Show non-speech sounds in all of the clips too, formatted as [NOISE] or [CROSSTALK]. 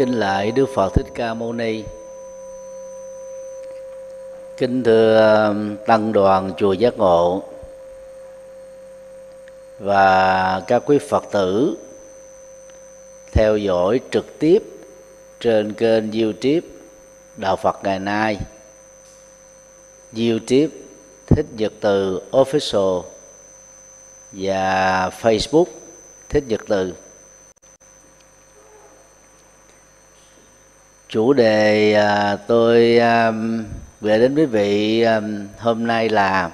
kinh lại Đức Phật Thích Ca Mâu Ni kinh thưa um, tăng đoàn chùa giác ngộ và các quý Phật tử theo dõi trực tiếp trên kênh YouTube Đạo Phật ngày nay YouTube Thích Nhật Từ Official và Facebook Thích Nhật Từ chủ đề à, tôi gửi à, đến quý vị à, hôm nay là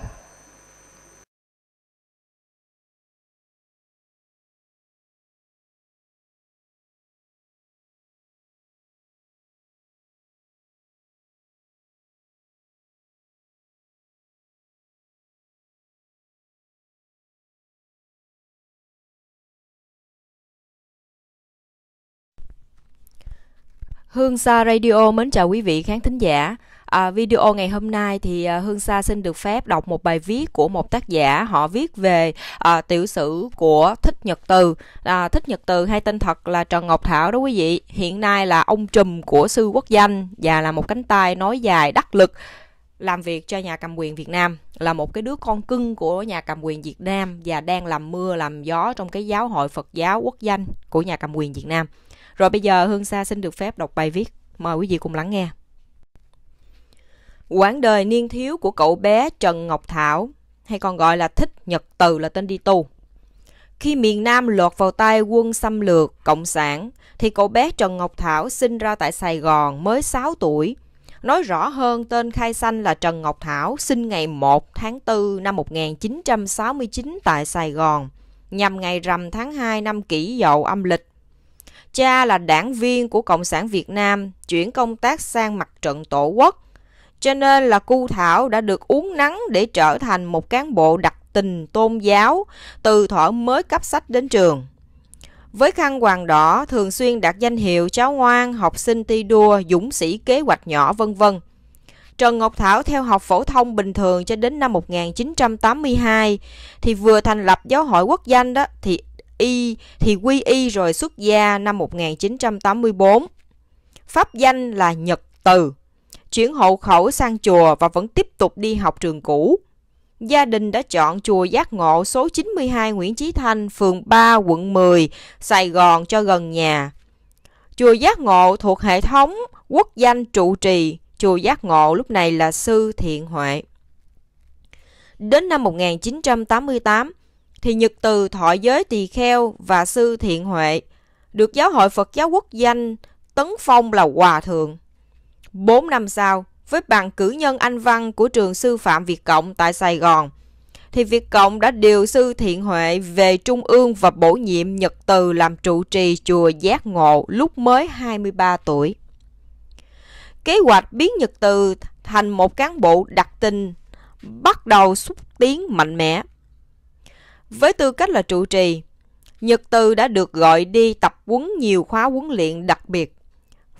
Hương Sa Radio mến chào quý vị khán thính giả. À, video ngày hôm nay thì à, Hương Sa xin được phép đọc một bài viết của một tác giả họ viết về à, tiểu sử của Thích Nhật Từ. À, Thích Nhật Từ hay tên thật là Trần Ngọc Thảo đó quý vị. Hiện nay là ông trùm của sư quốc danh và là một cánh tay nói dài đắc lực làm việc cho nhà cầm quyền Việt Nam là một cái đứa con cưng của nhà cầm quyền Việt Nam và đang làm mưa làm gió trong cái giáo hội Phật giáo quốc danh của nhà cầm quyền Việt Nam. Rồi bây giờ Hương Sa xin được phép đọc bài viết. Mời quý vị cùng lắng nghe. Quãng đời niên thiếu của cậu bé Trần Ngọc Thảo, hay còn gọi là Thích Nhật Từ là tên đi tu. Khi miền Nam lọt vào tay quân xâm lược Cộng sản, thì cậu bé Trần Ngọc Thảo sinh ra tại Sài Gòn mới 6 tuổi. Nói rõ hơn, tên khai sanh là Trần Ngọc Thảo, sinh ngày 1 tháng 4 năm 1969 tại Sài Gòn, nhằm ngày rằm tháng 2 năm kỷ dậu âm lịch. Cha là đảng viên của Cộng sản Việt Nam, chuyển công tác sang mặt trận tổ quốc. Cho nên là cu Thảo đã được uống nắng để trở thành một cán bộ đặc tình tôn giáo, từ thuở mới cấp sách đến trường. Với khăn hoàng đỏ, thường xuyên đạt danh hiệu cháu ngoan, học sinh thi đua, dũng sĩ kế hoạch nhỏ, vân vân. Trần Ngọc Thảo theo học phổ thông bình thường cho đến năm 1982 thì vừa thành lập giáo hội quốc danh đó thì y thì quy y rồi xuất gia năm 1984. Pháp danh là Nhật Từ, chuyển hộ khẩu sang chùa và vẫn tiếp tục đi học trường cũ. Gia đình đã chọn chùa Giác Ngộ số 92 Nguyễn Chí Thanh, phường 3, quận 10, Sài Gòn cho gần nhà. Chùa Giác Ngộ thuộc hệ thống quốc danh trụ trì, chùa Giác Ngộ lúc này là Sư Thiện Huệ. Đến năm 1988, thì Nhật Từ thọ giới tỳ kheo và sư thiện huệ được giáo hội Phật giáo quốc danh tấn phong là hòa thượng. Bốn năm sau, với bằng cử nhân anh văn của trường sư phạm Việt Cộng tại Sài Gòn, thì Việt Cộng đã điều sư Thiện Huệ về Trung ương và bổ nhiệm Nhật Từ làm trụ trì chùa Giác Ngộ lúc mới 23 tuổi. Kế hoạch biến Nhật Từ thành một cán bộ đặc tinh bắt đầu xúc tiến mạnh mẽ. Với tư cách là trụ trì, Nhật Từ đã được gọi đi tập huấn nhiều khóa huấn luyện đặc biệt.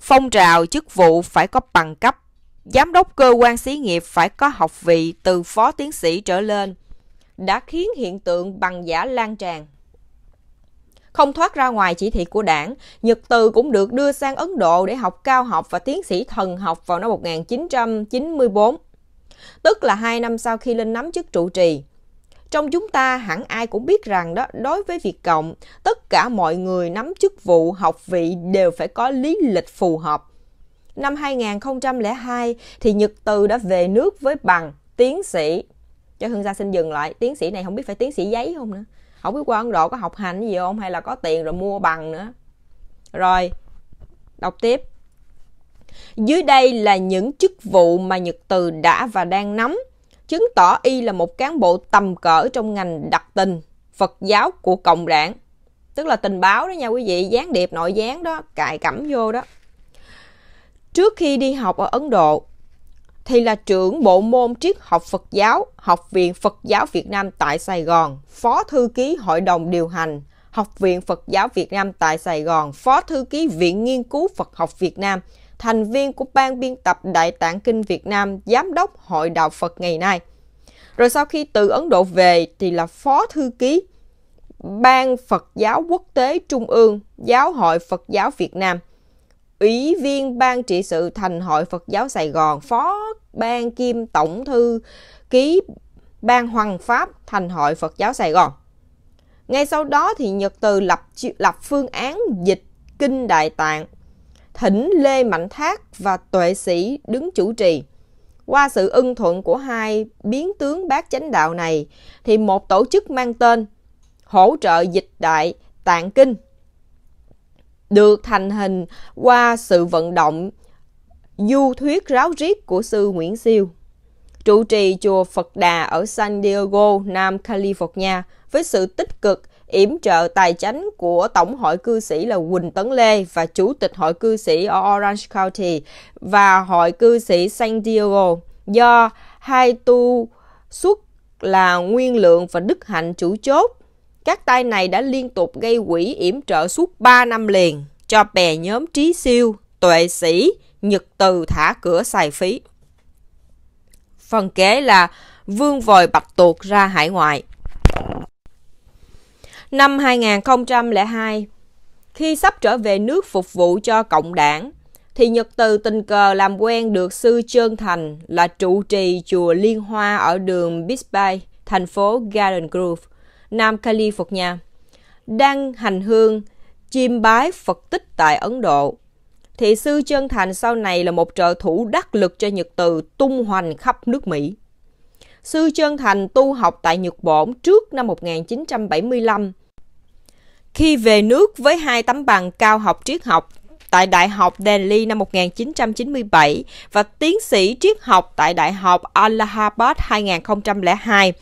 Phong trào chức vụ phải có bằng cấp, giám đốc cơ quan xí nghiệp phải có học vị từ phó tiến sĩ trở lên, đã khiến hiện tượng bằng giả lan tràn. Không thoát ra ngoài chỉ thị của đảng, Nhật Từ cũng được đưa sang Ấn Độ để học cao học và tiến sĩ thần học vào năm 1994, tức là hai năm sau khi lên nắm chức trụ trì. Trong chúng ta hẳn ai cũng biết rằng đó, đối với việc Cộng, tất cả mọi người nắm chức vụ, học vị đều phải có lý lịch phù hợp. Năm 2002 thì Nhật Từ đã về nước với bằng tiến sĩ. Cho Hương Gia xin dừng lại, tiến sĩ này không biết phải tiến sĩ giấy không nữa. Không biết qua Ấn Độ có học hành gì không hay là có tiền rồi mua bằng nữa. Rồi, đọc tiếp. Dưới đây là những chức vụ mà Nhật Từ đã và đang nắm – chứng tỏ y là một cán bộ tầm cỡ trong ngành đặc tình, Phật giáo của Cộng đảng. Tức là tình báo đó nha quý vị, gián điệp nội gián đó, cài cẩm vô đó. Trước khi đi học ở Ấn Độ, thì là trưởng bộ môn triết học Phật giáo, Học viện Phật giáo Việt Nam tại Sài Gòn, phó thư ký hội đồng điều hành, Học viện Phật giáo Việt Nam tại Sài Gòn, phó thư ký Viện Nghiên cứu Phật học Việt Nam – thành viên của ban biên tập Đại tạng Kinh Việt Nam, giám đốc Hội Đạo Phật ngày nay. Rồi sau khi từ Ấn Độ về thì là phó thư ký Ban Phật giáo quốc tế Trung ương, Giáo hội Phật giáo Việt Nam, Ủy viên Ban trị sự Thành hội Phật giáo Sài Gòn, Phó Ban Kim Tổng thư ký Ban Hoàng Pháp Thành hội Phật giáo Sài Gòn. Ngay sau đó thì Nhật Từ lập lập phương án dịch Kinh Đại Tạng thỉnh Lê Mạnh Thác và Tuệ Sĩ đứng chủ trì. Qua sự ưng thuận của hai biến tướng bác chánh đạo này, thì một tổ chức mang tên Hỗ trợ Dịch Đại Tạng Kinh được thành hình qua sự vận động du thuyết ráo riết của sư Nguyễn Siêu. Trụ trì chùa Phật Đà ở San Diego, Nam California với sự tích cực yểm trợ tài chính của Tổng hội cư sĩ là Quỳnh Tấn Lê và Chủ tịch hội cư sĩ ở Orange County và hội cư sĩ San Diego do hai tu xuất là nguyên lượng và đức hạnh chủ chốt. Các tay này đã liên tục gây quỹ yểm trợ suốt 3 năm liền cho bè nhóm trí siêu, tuệ sĩ, nhật từ thả cửa xài phí. Phần kế là vương vòi bạch tuột ra hải ngoại – Năm 2002, khi sắp trở về nước phục vụ cho Cộng đảng, thì Nhật Từ tình cờ làm quen được sư Trơn Thành là trụ trì chùa Liên Hoa ở đường Bisbee, thành phố Garden Grove, Nam Cali, California, đang hành hương chiêm bái Phật tích tại Ấn Độ. Thì sư Trơn Thành sau này là một trợ thủ đắc lực cho Nhật Từ tung hoành khắp nước Mỹ. Sư Trơn Thành tu học tại Nhật Bổn trước năm 1975 khi về nước với hai tấm bằng cao học triết học tại Đại học Delhi năm 1997 và tiến sĩ triết học tại Đại học Allahabad 2002,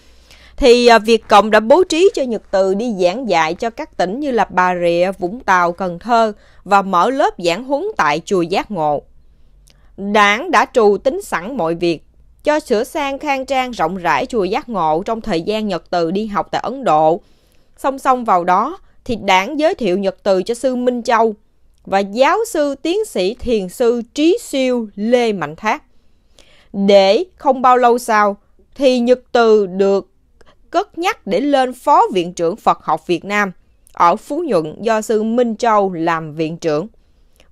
thì à, Việt Cộng đã bố trí cho Nhật Từ đi giảng dạy cho các tỉnh như là Bà Rịa, Vũng Tàu, Cần Thơ và mở lớp giảng huấn tại Chùa Giác Ngộ. Đảng đã trù tính sẵn mọi việc, cho sửa sang khang trang rộng rãi Chùa Giác Ngộ trong thời gian Nhật Từ đi học tại Ấn Độ. Song song vào đó, thì đảng giới thiệu nhật từ cho sư Minh Châu và giáo sư tiến sĩ thiền sư Trí Siêu Lê Mạnh Thác. Để không bao lâu sau thì nhật từ được cất nhắc để lên phó viện trưởng Phật học Việt Nam ở Phú Nhuận do sư Minh Châu làm viện trưởng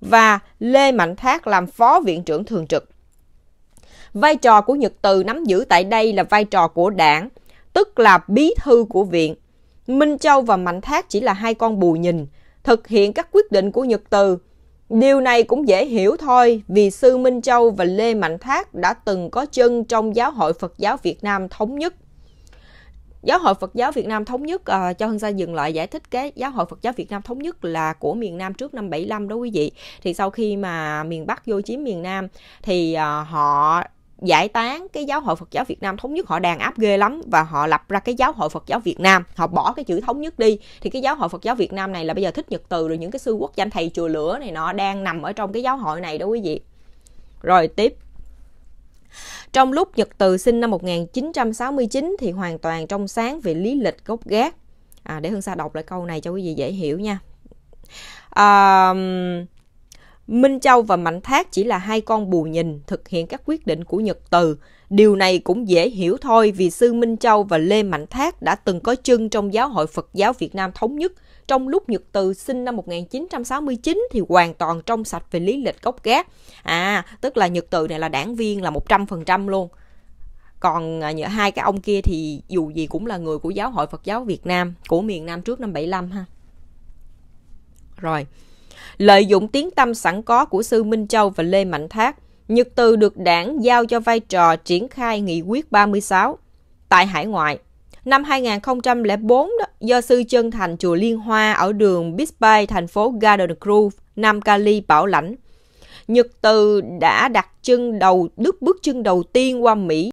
và Lê Mạnh Thác làm phó viện trưởng thường trực. Vai trò của Nhật Từ nắm giữ tại đây là vai trò của đảng, tức là bí thư của viện, Minh Châu và Mạnh Thác chỉ là hai con bù nhìn, thực hiện các quyết định của Nhật Từ. Điều này cũng dễ hiểu thôi vì Sư Minh Châu và Lê Mạnh Thác đã từng có chân trong Giáo hội Phật giáo Việt Nam Thống nhất. Giáo hội Phật giáo Việt Nam Thống nhất, à, cho Hân Sa dừng lại giải thích cái Giáo hội Phật giáo Việt Nam Thống nhất là của miền Nam trước năm 75 đó quý vị. Thì sau khi mà miền Bắc vô chiếm miền Nam thì à, họ giải tán cái giáo hội Phật giáo Việt Nam thống nhất họ đàn áp ghê lắm và họ lập ra cái giáo hội Phật giáo Việt Nam họ bỏ cái chữ thống nhất đi thì cái giáo hội Phật giáo Việt Nam này là bây giờ thích nhật từ rồi những cái sư quốc danh thầy chùa lửa này nọ đang nằm ở trong cái giáo hội này đó quý vị rồi tiếp trong lúc Nhật Từ sinh năm 1969 thì hoàn toàn trong sáng về lý lịch gốc gác. À, để Hương Sa đọc lại câu này cho quý vị dễ hiểu nha. À, Minh Châu và Mạnh Thác chỉ là hai con bù nhìn thực hiện các quyết định của Nhật Từ. Điều này cũng dễ hiểu thôi vì Sư Minh Châu và Lê Mạnh Thác đã từng có chân trong giáo hội Phật giáo Việt Nam Thống Nhất. Trong lúc Nhật Từ sinh năm 1969 thì hoàn toàn trong sạch về lý lịch gốc gác. À, tức là Nhật Từ này là đảng viên là 100% luôn. Còn à, những hai cái ông kia thì dù gì cũng là người của giáo hội Phật giáo Việt Nam, của miền Nam trước năm 75 ha. Rồi lợi dụng tiếng tâm sẵn có của Sư Minh Châu và Lê Mạnh Thác, Nhật Từ được đảng giao cho vai trò triển khai nghị quyết 36 tại hải ngoại. Năm 2004, đó, do sư chân thành chùa Liên Hoa ở đường Bisbee, thành phố Garden Grove, Nam Cali bảo lãnh, Nhật Từ đã đặt chân đầu đứt bước chân đầu tiên qua Mỹ,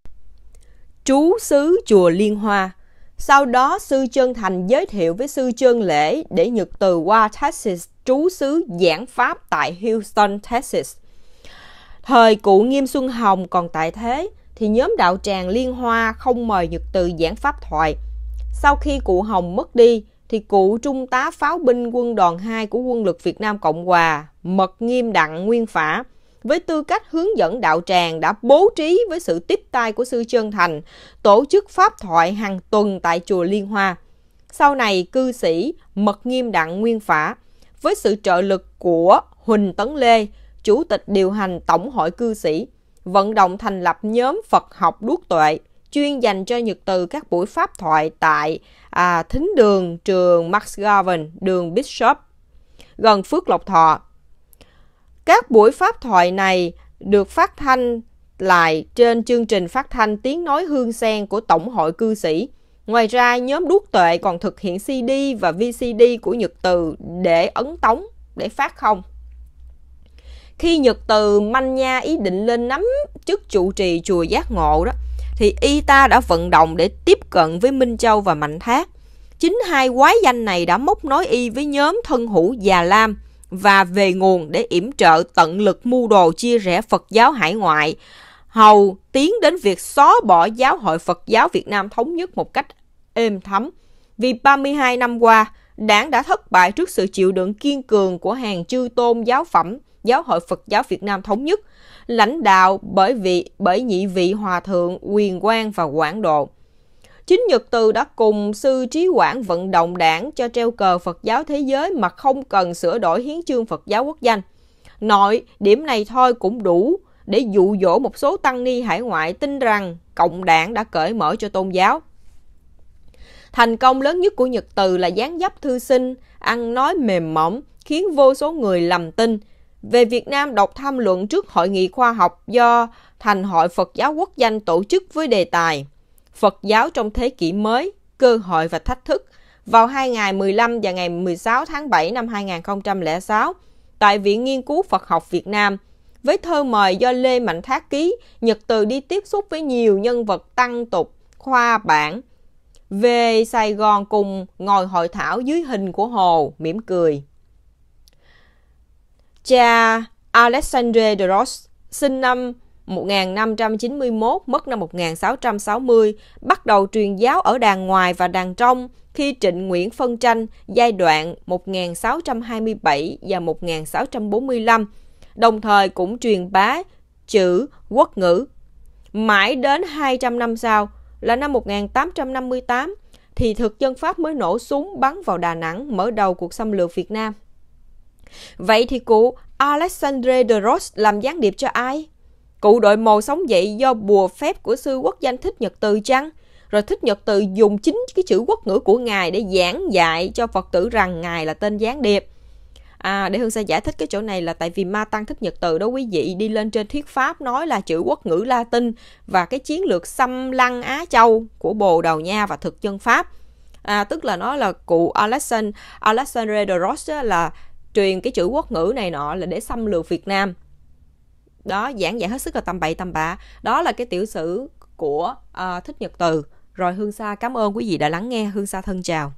trú xứ chùa Liên Hoa. Sau đó sư chân thành giới thiệu với sư chân lễ để Nhật Từ qua Texas trú xứ giảng pháp tại Houston, Texas. Thời cụ Nghiêm Xuân Hồng còn tại thế, thì nhóm đạo tràng Liên Hoa không mời Nhật Từ giảng pháp thoại. Sau khi cụ Hồng mất đi, thì cụ trung tá pháo binh quân đoàn 2 của quân lực Việt Nam Cộng Hòa, Mật Nghiêm Đặng Nguyên Phả, với tư cách hướng dẫn đạo tràng đã bố trí với sự tiếp tay của sư Trân Thành, tổ chức pháp thoại hàng tuần tại chùa Liên Hoa. Sau này, cư sĩ Mật Nghiêm Đặng Nguyên Phả với sự trợ lực của Huỳnh Tấn Lê, Chủ tịch điều hành Tổng hội cư sĩ, vận động thành lập nhóm Phật học đuốc tuệ, chuyên dành cho Nhật Từ các buổi pháp thoại tại à, Thính đường trường Max McGovern, đường Bishop, gần Phước Lộc Thọ. Các buổi pháp thoại này được phát thanh lại trên chương trình phát thanh tiếng nói hương sen của Tổng hội cư sĩ Ngoài ra, nhóm đuốc tuệ còn thực hiện CD và VCD của Nhật Từ để ấn tống, để phát không. Khi Nhật Từ manh nha ý định lên nắm chức trụ trì chùa Giác Ngộ đó, thì y ta đã vận động để tiếp cận với Minh Châu và Mạnh Thác. Chính hai quái danh này đã móc nói y với nhóm thân hữu Già Lam và về nguồn để yểm trợ tận lực mưu đồ chia rẽ Phật giáo hải ngoại, hầu tiến đến việc xóa bỏ giáo hội Phật giáo Việt Nam thống nhất một cách êm thấm. Vì 32 năm qua, đảng đã thất bại trước sự chịu đựng kiên cường của hàng chư tôn giáo phẩm, Giáo hội Phật giáo Việt Nam Thống nhất, lãnh đạo bởi vị bởi nhị vị hòa thượng, quyền quan và quản độ. Chính Nhật Từ đã cùng sư trí quảng vận động đảng cho treo cờ Phật giáo thế giới mà không cần sửa đổi hiến chương Phật giáo quốc danh. Nội, điểm này thôi cũng đủ để dụ dỗ một số tăng ni hải ngoại tin rằng cộng đảng đã cởi mở cho tôn giáo. Thành công lớn nhất của Nhật Từ là dáng dấp thư sinh, ăn nói mềm mỏng, khiến vô số người lầm tin. Về Việt Nam đọc tham luận trước hội nghị khoa học do Thành hội Phật giáo quốc danh tổ chức với đề tài Phật giáo trong thế kỷ mới, cơ hội và thách thức vào hai ngày 15 và ngày 16 tháng 7 năm 2006 tại Viện Nghiên cứu Phật học Việt Nam. Với thơ mời do Lê Mạnh Thác ký, Nhật Từ đi tiếp xúc với nhiều nhân vật tăng tục, khoa bản, về Sài Gòn cùng ngồi hội thảo dưới hình của Hồ, mỉm cười. Cha Alexandre de Ros sinh năm 1591, mất năm 1660, bắt đầu truyền giáo ở đàn ngoài và đàn trong khi Trịnh Nguyễn phân tranh giai đoạn 1627 và 1645, đồng thời cũng truyền bá chữ quốc ngữ. Mãi đến 200 năm sau, là năm 1858 thì thực dân Pháp mới nổ súng bắn vào Đà Nẵng mở đầu cuộc xâm lược Việt Nam. Vậy thì cụ Alexandre de Ros làm gián điệp cho ai? Cụ đội màu sống dậy do bùa phép của sư quốc danh Thích Nhật Từ chăng? Rồi Thích Nhật Từ dùng chính cái chữ quốc ngữ của Ngài để giảng dạy cho Phật tử rằng Ngài là tên gián điệp – À, để Hương sẽ giải thích cái chỗ này là tại vì ma tăng thích nhật từ đó quý vị đi lên trên thuyết pháp nói là chữ quốc ngữ Latin và cái chiến lược xâm lăng Á Châu của Bồ Đào Nha và thực dân Pháp. À, tức là nó là cụ Alexandre, Alexandre de Ros là truyền cái chữ quốc ngữ này nọ là để xâm lược Việt Nam. Đó, giảng giải hết sức là tầm bậy tầm bạ. Đó là cái tiểu sử của à, Thích Nhật Từ. Rồi Hương Sa cảm ơn quý vị đã lắng nghe. Hương Sa thân chào.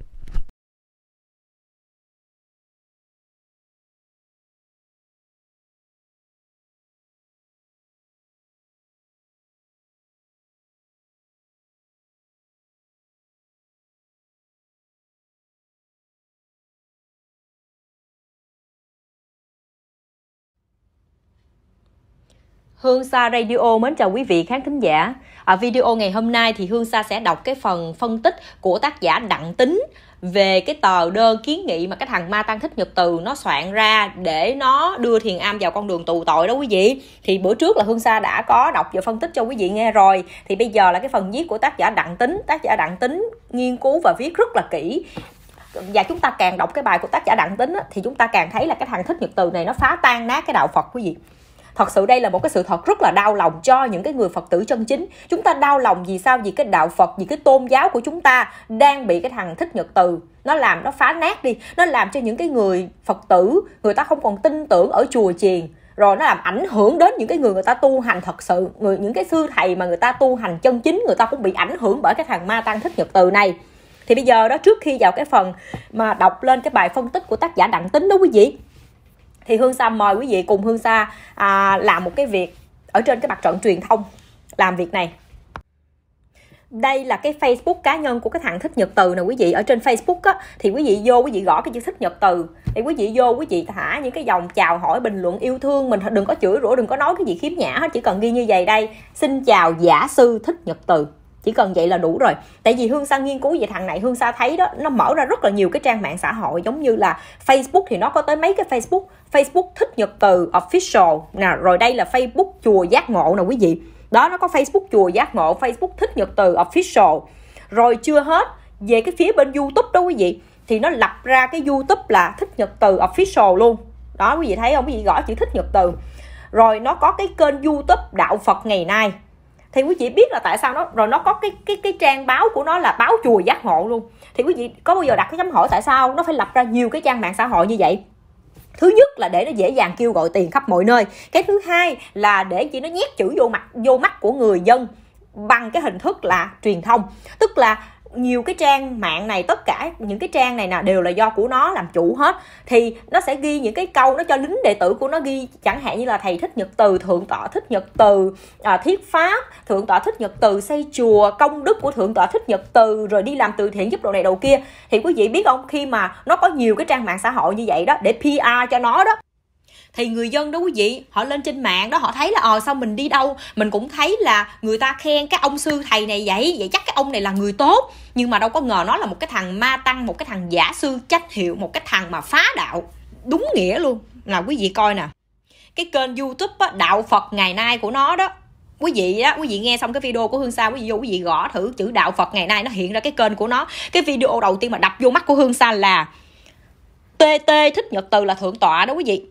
Hương Sa Radio mến chào quý vị khán thính giả. Ở à, video ngày hôm nay thì Hương Sa sẽ đọc cái phần phân tích của tác giả Đặng Tính về cái tờ đơn kiến nghị mà cái thằng ma tăng thích nhật từ nó soạn ra để nó đưa thiền am vào con đường tù tội đó quý vị thì bữa trước là hương sa đã có đọc và phân tích cho quý vị nghe rồi thì bây giờ là cái phần viết của tác giả đặng tính tác giả đặng tính nghiên cứu và viết rất là kỹ và chúng ta càng đọc cái bài của tác giả đặng tính á, thì chúng ta càng thấy là cái thằng thích nhật từ này nó phá tan nát cái đạo phật quý vị thật sự đây là một cái sự thật rất là đau lòng cho những cái người phật tử chân chính chúng ta đau lòng vì sao vì cái đạo phật vì cái tôn giáo của chúng ta đang bị cái thằng thích nhật từ nó làm nó phá nát đi nó làm cho những cái người phật tử người ta không còn tin tưởng ở chùa chiền rồi nó làm ảnh hưởng đến những cái người người ta tu hành thật sự người những cái sư thầy mà người ta tu hành chân chính người ta cũng bị ảnh hưởng bởi cái thằng ma tăng thích nhật từ này thì bây giờ đó trước khi vào cái phần mà đọc lên cái bài phân tích của tác giả đặng tính đó quý vị thì hương sa mời quý vị cùng hương sa à, làm một cái việc ở trên cái mặt trận truyền thông làm việc này đây là cái Facebook cá nhân của cái thằng thích nhật từ nè quý vị ở trên Facebook á thì quý vị vô quý vị gõ cái chữ thích nhật từ thì quý vị vô quý vị thả những cái dòng chào hỏi bình luận yêu thương mình đừng có chửi rủa đừng có nói cái gì khiếm nhã hết chỉ cần ghi như vậy đây xin chào giả sư thích nhật từ chỉ cần vậy là đủ rồi tại vì hương sa nghiên cứu về thằng này hương sa thấy đó nó mở ra rất là nhiều cái trang mạng xã hội giống như là facebook thì nó có tới mấy cái facebook Facebook thích nhật từ official nè rồi đây là Facebook chùa giác ngộ nè quý vị đó nó có Facebook chùa giác ngộ Facebook thích nhật từ official rồi chưa hết về cái phía bên YouTube đó quý vị thì nó lập ra cái YouTube là thích nhật từ official luôn đó quý vị thấy không quý vị gõ chữ thích nhật từ rồi nó có cái kênh YouTube đạo Phật ngày nay thì quý vị biết là tại sao nó rồi nó có cái cái cái trang báo của nó là báo chùa giác ngộ luôn thì quý vị có bao giờ đặt cái chấm hỏi tại sao nó phải lập ra nhiều cái trang mạng xã hội như vậy thứ nhất là để nó dễ dàng kêu gọi tiền khắp mọi nơi cái thứ hai là để chỉ nó nhét chữ vô mặt vô mắt của người dân bằng cái hình thức là truyền thông tức là nhiều cái trang mạng này tất cả những cái trang này nè đều là do của nó làm chủ hết thì nó sẽ ghi những cái câu nó cho lính đệ tử của nó ghi chẳng hạn như là thầy thích nhật từ thượng tọa thích nhật từ à, thiết pháp thượng tọa thích nhật từ xây chùa công đức của thượng tọa thích nhật từ rồi đi làm từ thiện giúp đồ này đồ kia thì quý vị biết không khi mà nó có nhiều cái trang mạng xã hội như vậy đó để pr cho nó đó thì người dân đó quý vị họ lên trên mạng đó họ thấy là ờ à, sao mình đi đâu mình cũng thấy là người ta khen cái ông sư thầy này vậy vậy chắc cái ông này là người tốt nhưng mà đâu có ngờ nó là một cái thằng ma tăng một cái thằng giả sư trách hiệu một cái thằng mà phá đạo đúng nghĩa luôn là quý vị coi nè cái kênh youtube đạo phật ngày nay của nó đó quý vị á quý vị nghe xong cái video của hương sa quý vị vô quý vị gõ thử chữ đạo phật ngày nay nó hiện ra cái kênh của nó cái video đầu tiên mà đập vô mắt của hương sa là tt thích nhật từ là thượng tọa đó quý vị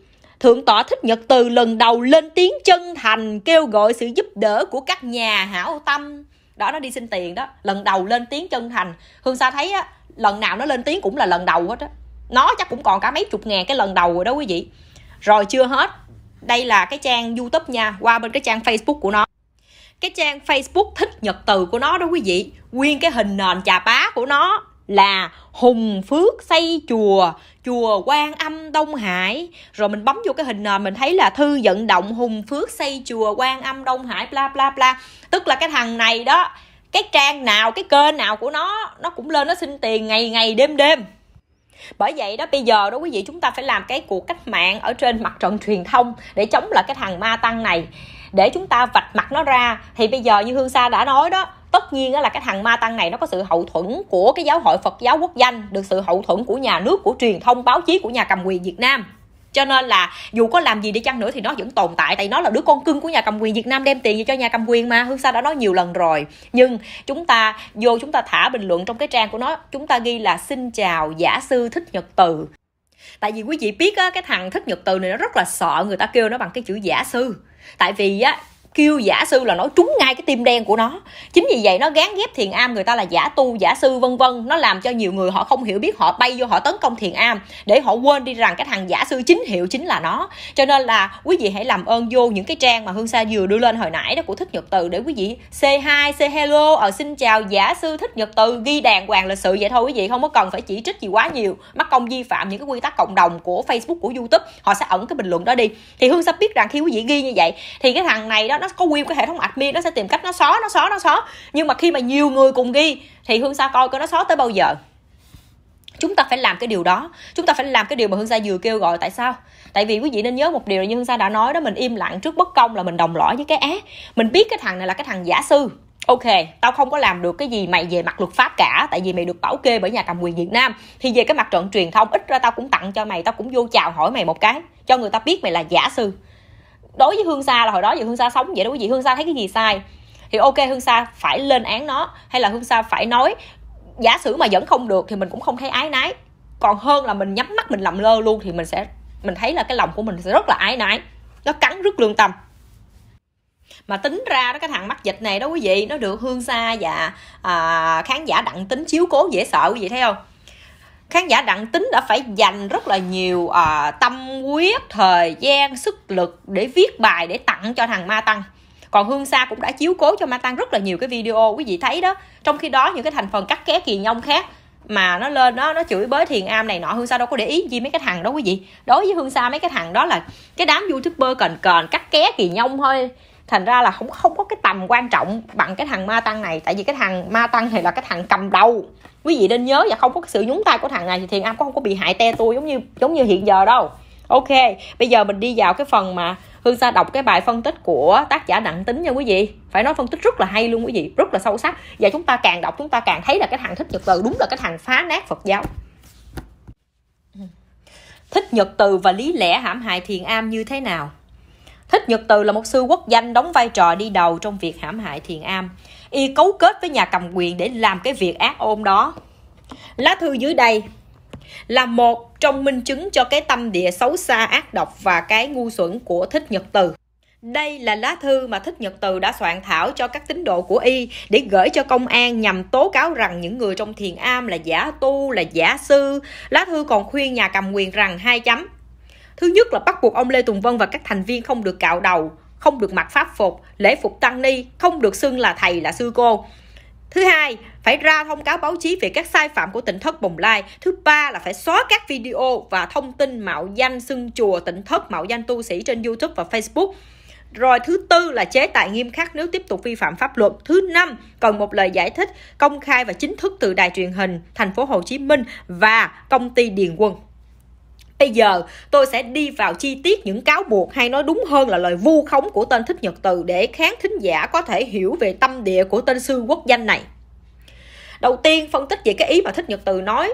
Thượng tọa Thích Nhật Từ lần đầu lên tiếng chân thành kêu gọi sự giúp đỡ của các nhà hảo tâm. Đó nó đi xin tiền đó, lần đầu lên tiếng chân thành. Hương Sa thấy á, lần nào nó lên tiếng cũng là lần đầu hết á. Nó chắc cũng còn cả mấy chục ngàn cái lần đầu rồi đó quý vị. Rồi chưa hết, đây là cái trang YouTube nha, qua bên cái trang Facebook của nó cái trang Facebook thích nhật từ của nó đó quý vị nguyên cái hình nền chà bá của nó là hùng phước xây chùa chùa quan âm đông hải rồi mình bấm vô cái hình nền mình thấy là thư vận động hùng phước xây chùa quan âm đông hải bla bla bla tức là cái thằng này đó cái trang nào cái kênh nào của nó nó cũng lên nó xin tiền ngày ngày đêm đêm bởi vậy đó bây giờ đó quý vị chúng ta phải làm cái cuộc cách mạng ở trên mặt trận truyền thông để chống lại cái thằng ma tăng này để chúng ta vạch mặt nó ra thì bây giờ như hương sa đã nói đó tất nhiên là cái thằng ma tăng này nó có sự hậu thuẫn của cái giáo hội phật giáo quốc danh được sự hậu thuẫn của nhà nước của truyền thông báo chí của nhà cầm quyền việt nam cho nên là dù có làm gì đi chăng nữa thì nó vẫn tồn tại tại nó là đứa con cưng của nhà cầm quyền Việt Nam đem tiền về cho nhà cầm quyền mà Hương Sa đã nói nhiều lần rồi nhưng chúng ta vô chúng ta thả bình luận trong cái trang của nó chúng ta ghi là xin chào giả sư thích nhật từ tại vì quý vị biết á, cái thằng thích nhật từ này nó rất là sợ người ta kêu nó bằng cái chữ giả sư tại vì á kêu giả sư là nó trúng ngay cái tim đen của nó chính vì vậy nó gán ghép thiền am người ta là giả tu giả sư vân vân nó làm cho nhiều người họ không hiểu biết họ bay vô họ tấn công thiền am để họ quên đi rằng cái thằng giả sư chính hiệu chính là nó cho nên là quý vị hãy làm ơn vô những cái trang mà hương sa vừa đưa lên hồi nãy đó của thích nhật từ để quý vị c hai c hello ở ờ, xin chào giả sư thích nhật từ ghi đàng hoàng lịch sự vậy thôi quý vị không có cần phải chỉ trích gì quá nhiều mắc công vi phạm những cái quy tắc cộng đồng của facebook của youtube họ sẽ ẩn cái bình luận đó đi thì hương sa biết rằng khi quý vị ghi như vậy thì cái thằng này đó nó có nguyên cái hệ thống admin nó sẽ tìm cách nó xóa nó xóa nó xóa nhưng mà khi mà nhiều người cùng ghi thì hương sa coi coi nó xóa tới bao giờ chúng ta phải làm cái điều đó chúng ta phải làm cái điều mà hương sa vừa kêu gọi tại sao tại vì quý vị nên nhớ một điều là như hương sa đã nói đó mình im lặng trước bất công là mình đồng lõi với cái ác mình biết cái thằng này là cái thằng giả sư ok tao không có làm được cái gì mày về mặt luật pháp cả tại vì mày được bảo kê bởi nhà cầm quyền việt nam thì về cái mặt trận truyền thông ít ra tao cũng tặng cho mày tao cũng vô chào hỏi mày một cái cho người ta biết mày là giả sư đối với hương sa là hồi đó giờ hương sa sống vậy đó quý vị hương sa thấy cái gì sai thì ok hương sa phải lên án nó hay là hương sa phải nói giả sử mà vẫn không được thì mình cũng không thấy ái nái còn hơn là mình nhắm mắt mình làm lơ luôn thì mình sẽ mình thấy là cái lòng của mình sẽ rất là ái nái nó cắn rất lương tâm mà tính ra đó cái thằng mắc dịch này đó quý vị nó được hương Sa và à, khán giả đặng tính chiếu cố dễ sợ quý vị thấy không khán giả đặng tính đã phải dành rất là nhiều à, tâm huyết thời gian sức lực để viết bài để tặng cho thằng ma tăng còn hương sa cũng đã chiếu cố cho ma tăng rất là nhiều cái video quý vị thấy đó trong khi đó những cái thành phần cắt ké kỳ nhông khác mà nó lên nó nó chửi bới thiền am này nọ hương sa đâu có để ý gì mấy cái thằng đó quý vị đối với hương sa mấy cái thằng đó là cái đám youtuber cờn cờn cắt ké kỳ nhông thôi thành ra là không không có cái tầm quan trọng bằng cái thằng ma tăng này tại vì cái thằng ma tăng thì là cái thằng cầm đầu quý vị nên nhớ và không có sự nhúng tay của thằng này thì thiền âm cũng không có bị hại te tôi giống như giống như hiện giờ đâu ok bây giờ mình đi vào cái phần mà hương sa đọc cái bài phân tích của tác giả đặng tính nha quý vị phải nói phân tích rất là hay luôn quý vị rất là sâu sắc và chúng ta càng đọc chúng ta càng thấy là cái thằng thích nhật từ đúng là cái thằng phá nát phật giáo thích nhật từ và lý lẽ hãm hại thiền am như thế nào thích nhật từ là một sư quốc danh đóng vai trò đi đầu trong việc hãm hại thiền am y cấu kết với nhà cầm quyền để làm cái việc ác ôn đó lá thư dưới đây là một trong minh chứng cho cái tâm địa xấu xa ác độc và cái ngu xuẩn của thích nhật từ đây là lá thư mà Thích Nhật Từ đã soạn thảo cho các tín đồ của y để gửi cho công an nhằm tố cáo rằng những người trong thiền am là giả tu, là giả sư. Lá thư còn khuyên nhà cầm quyền rằng hai chấm. Thứ nhất là bắt buộc ông Lê Tùng Vân và các thành viên không được cạo đầu không được mặc pháp phục, lễ phục tăng ni, không được xưng là thầy là sư cô. Thứ hai, phải ra thông cáo báo chí về các sai phạm của tỉnh thất Bồng Lai. Thứ ba là phải xóa các video và thông tin mạo danh xưng chùa tỉnh thất mạo danh tu sĩ trên YouTube và Facebook. Rồi thứ tư là chế tài nghiêm khắc nếu tiếp tục vi phạm pháp luật. Thứ năm, cần một lời giải thích công khai và chính thức từ đài truyền hình thành phố Hồ Chí Minh và công ty Điền Quân. Bây giờ tôi sẽ đi vào chi tiết những cáo buộc hay nói đúng hơn là lời vu khống của tên Thích Nhật Từ để khán thính giả có thể hiểu về tâm địa của tên sư quốc danh này. Đầu tiên phân tích về cái ý mà Thích Nhật Từ nói.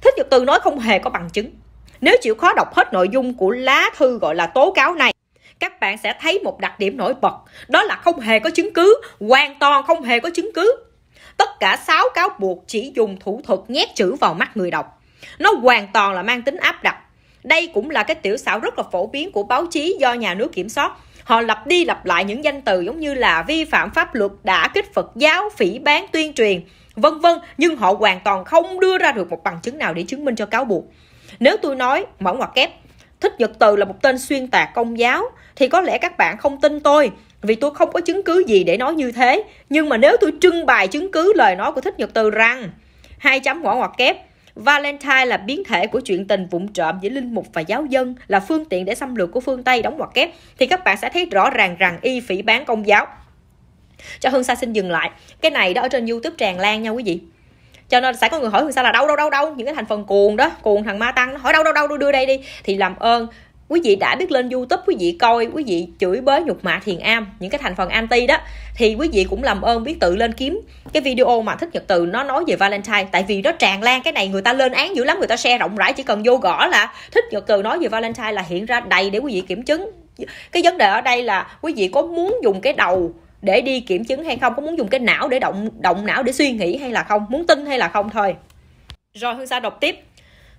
Thích Nhật Từ nói không hề có bằng chứng. Nếu chịu khó đọc hết nội dung của lá thư gọi là tố cáo này, các bạn sẽ thấy một đặc điểm nổi bật, đó là không hề có chứng cứ, hoàn toàn không hề có chứng cứ. Tất cả 6 cáo buộc chỉ dùng thủ thuật nhét chữ vào mắt người đọc nó hoàn toàn là mang tính áp đặt đây cũng là cái tiểu xảo rất là phổ biến của báo chí do nhà nước kiểm soát họ lặp đi lặp lại những danh từ giống như là vi phạm pháp luật đã kích phật giáo phỉ bán tuyên truyền vân vân nhưng họ hoàn toàn không đưa ra được một bằng chứng nào để chứng minh cho cáo buộc nếu tôi nói mở ngoặc kép thích nhật từ là một tên xuyên tạc công giáo thì có lẽ các bạn không tin tôi vì tôi không có chứng cứ gì để nói như thế nhưng mà nếu tôi trưng bày chứng cứ lời nói của thích nhật từ rằng hai chấm mở ngoặc kép Valentine là biến thể của chuyện tình vụng trộm giữa linh mục và giáo dân, là phương tiện để xâm lược của phương Tây đóng ngoặc kép, thì các bạn sẽ thấy rõ ràng rằng y phỉ bán công giáo. Cho Hương Sa xin dừng lại. Cái này đó ở trên YouTube tràn lan nha quý vị cho nên sẽ có người hỏi Hương Sa là đâu đâu đâu đâu những cái thành phần cuồng đó cuồng thằng ma tăng nó hỏi đâu đâu đâu đưa đây đi thì làm ơn quý vị đã biết lên youtube quý vị coi quý vị chửi bới nhục mạ thiền am những cái thành phần anti đó thì quý vị cũng làm ơn biết tự lên kiếm cái video mà thích nhật từ nó nói về valentine tại vì nó tràn lan cái này người ta lên án dữ lắm người ta share rộng rãi chỉ cần vô gõ là thích nhật từ nói về valentine là hiện ra đầy để quý vị kiểm chứng cái vấn đề ở đây là quý vị có muốn dùng cái đầu để đi kiểm chứng hay không có muốn dùng cái não để động động não để suy nghĩ hay là không muốn tin hay là không thôi rồi hương sa đọc tiếp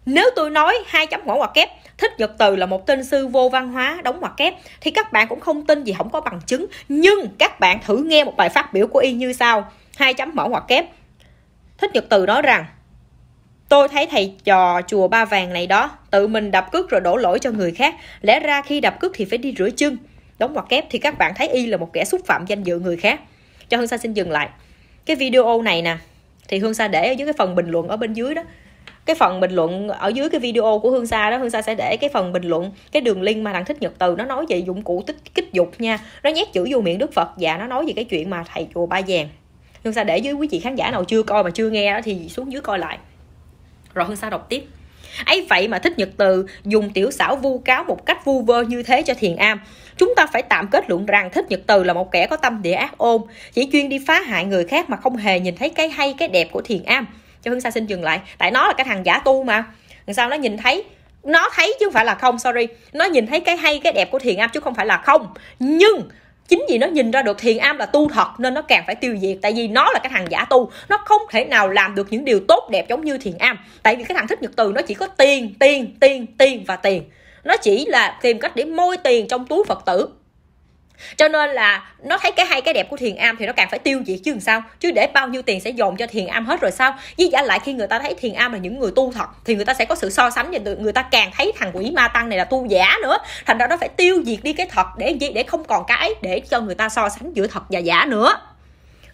nếu tôi nói hai chấm mở ngoặc kép, Thích Nhật Từ là một tên sư vô văn hóa đóng ngoặc kép thì các bạn cũng không tin vì không có bằng chứng. Nhưng các bạn thử nghe một bài phát biểu của y như sau. Hai chấm mở ngoặc kép. Thích Nhật Từ nói rằng Tôi thấy thầy trò chùa Ba Vàng này đó tự mình đập cước rồi đổ lỗi cho người khác. Lẽ ra khi đập cước thì phải đi rửa chân. Đóng ngoặc kép thì các bạn thấy y là một kẻ xúc phạm danh dự người khác. Cho Hương Sa xin dừng lại. Cái video này nè thì Hương Sa để ở dưới cái phần bình luận ở bên dưới đó cái phần bình luận ở dưới cái video của hương sa đó hương sa sẽ để cái phần bình luận cái đường link mà thằng thích nhật từ nó nói về dụng cụ tích kích dục nha nó nhét chữ vô miệng đức phật và nó nói về cái chuyện mà thầy chùa ba vàng hương sa để dưới quý vị khán giả nào chưa coi mà chưa nghe đó thì xuống dưới coi lại rồi hương sa đọc tiếp ấy vậy mà thích nhật từ dùng tiểu xảo vu cáo một cách vu vơ như thế cho thiền am chúng ta phải tạm kết luận rằng thích nhật từ là một kẻ có tâm địa ác ôn chỉ chuyên đi phá hại người khác mà không hề nhìn thấy cái hay cái đẹp của thiền am cho phương xa xin dừng lại tại nó là cái thằng giả tu mà làm sao nó nhìn thấy nó thấy chứ không phải là không sorry nó nhìn thấy cái hay cái đẹp của thiền am chứ không phải là không nhưng chính vì nó nhìn ra được thiền am là tu thật nên nó càng phải tiêu diệt tại vì nó là cái thằng giả tu nó không thể nào làm được những điều tốt đẹp giống như thiền am tại vì cái thằng thích nhật từ nó chỉ có tiền tiền tiền tiền và tiền nó chỉ là tìm cách để môi tiền trong túi phật tử cho nên là nó thấy cái hay cái đẹp của thiền am thì nó càng phải tiêu diệt chứ làm sao chứ để bao nhiêu tiền sẽ dồn cho thiền am hết rồi sao với giả lại khi người ta thấy thiền am là những người tu thật thì người ta sẽ có sự so sánh và người ta càng thấy thằng quỷ ma tăng này là tu giả nữa thành ra nó phải tiêu diệt đi cái thật để gì để không còn cái để cho người ta so sánh giữa thật và giả nữa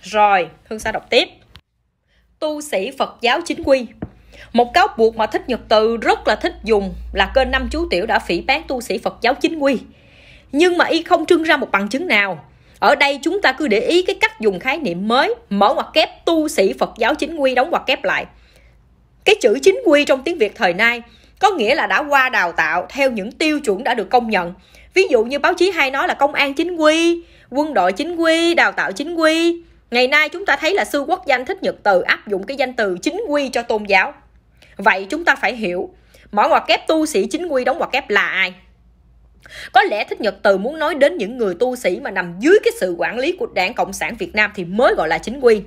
rồi hương sao đọc tiếp tu sĩ phật giáo chính quy một cáo buộc mà thích nhật từ rất là thích dùng là kênh năm chú tiểu đã phỉ bán tu sĩ phật giáo chính quy nhưng mà y không trưng ra một bằng chứng nào ở đây chúng ta cứ để ý cái cách dùng khái niệm mới mở ngoặc kép tu sĩ phật giáo chính quy đóng ngoặc kép lại cái chữ chính quy trong tiếng việt thời nay có nghĩa là đã qua đào tạo theo những tiêu chuẩn đã được công nhận ví dụ như báo chí hay nói là công an chính quy quân đội chính quy đào tạo chính quy ngày nay chúng ta thấy là sư quốc danh thích nhật từ áp dụng cái danh từ chính quy cho tôn giáo vậy chúng ta phải hiểu mở ngoặc kép tu sĩ chính quy đóng ngoặc kép là ai có lẽ thích nhật từ muốn nói đến những người tu sĩ mà nằm dưới cái sự quản lý của đảng cộng sản việt nam thì mới gọi là chính quy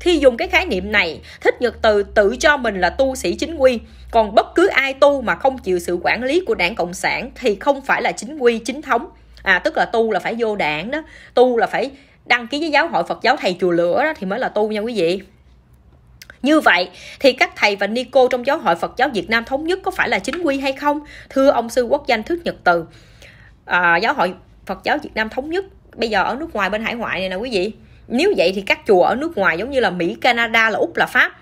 khi dùng cái khái niệm này thích nhật từ tự cho mình là tu sĩ chính quy còn bất cứ ai tu mà không chịu sự quản lý của đảng cộng sản thì không phải là chính quy chính thống à tức là tu là phải vô đảng đó tu là phải đăng ký với giáo hội phật giáo thầy chùa lửa đó thì mới là tu nha quý vị như vậy thì các thầy và ni cô trong giáo hội Phật giáo Việt Nam thống nhất có phải là chính quy hay không? Thưa ông sư quốc danh Thước Nhật Từ, à, giáo hội Phật giáo Việt Nam thống nhất bây giờ ở nước ngoài bên hải ngoại này nè quý vị nếu vậy thì các chùa ở nước ngoài giống như là Mỹ Canada là Úc là Pháp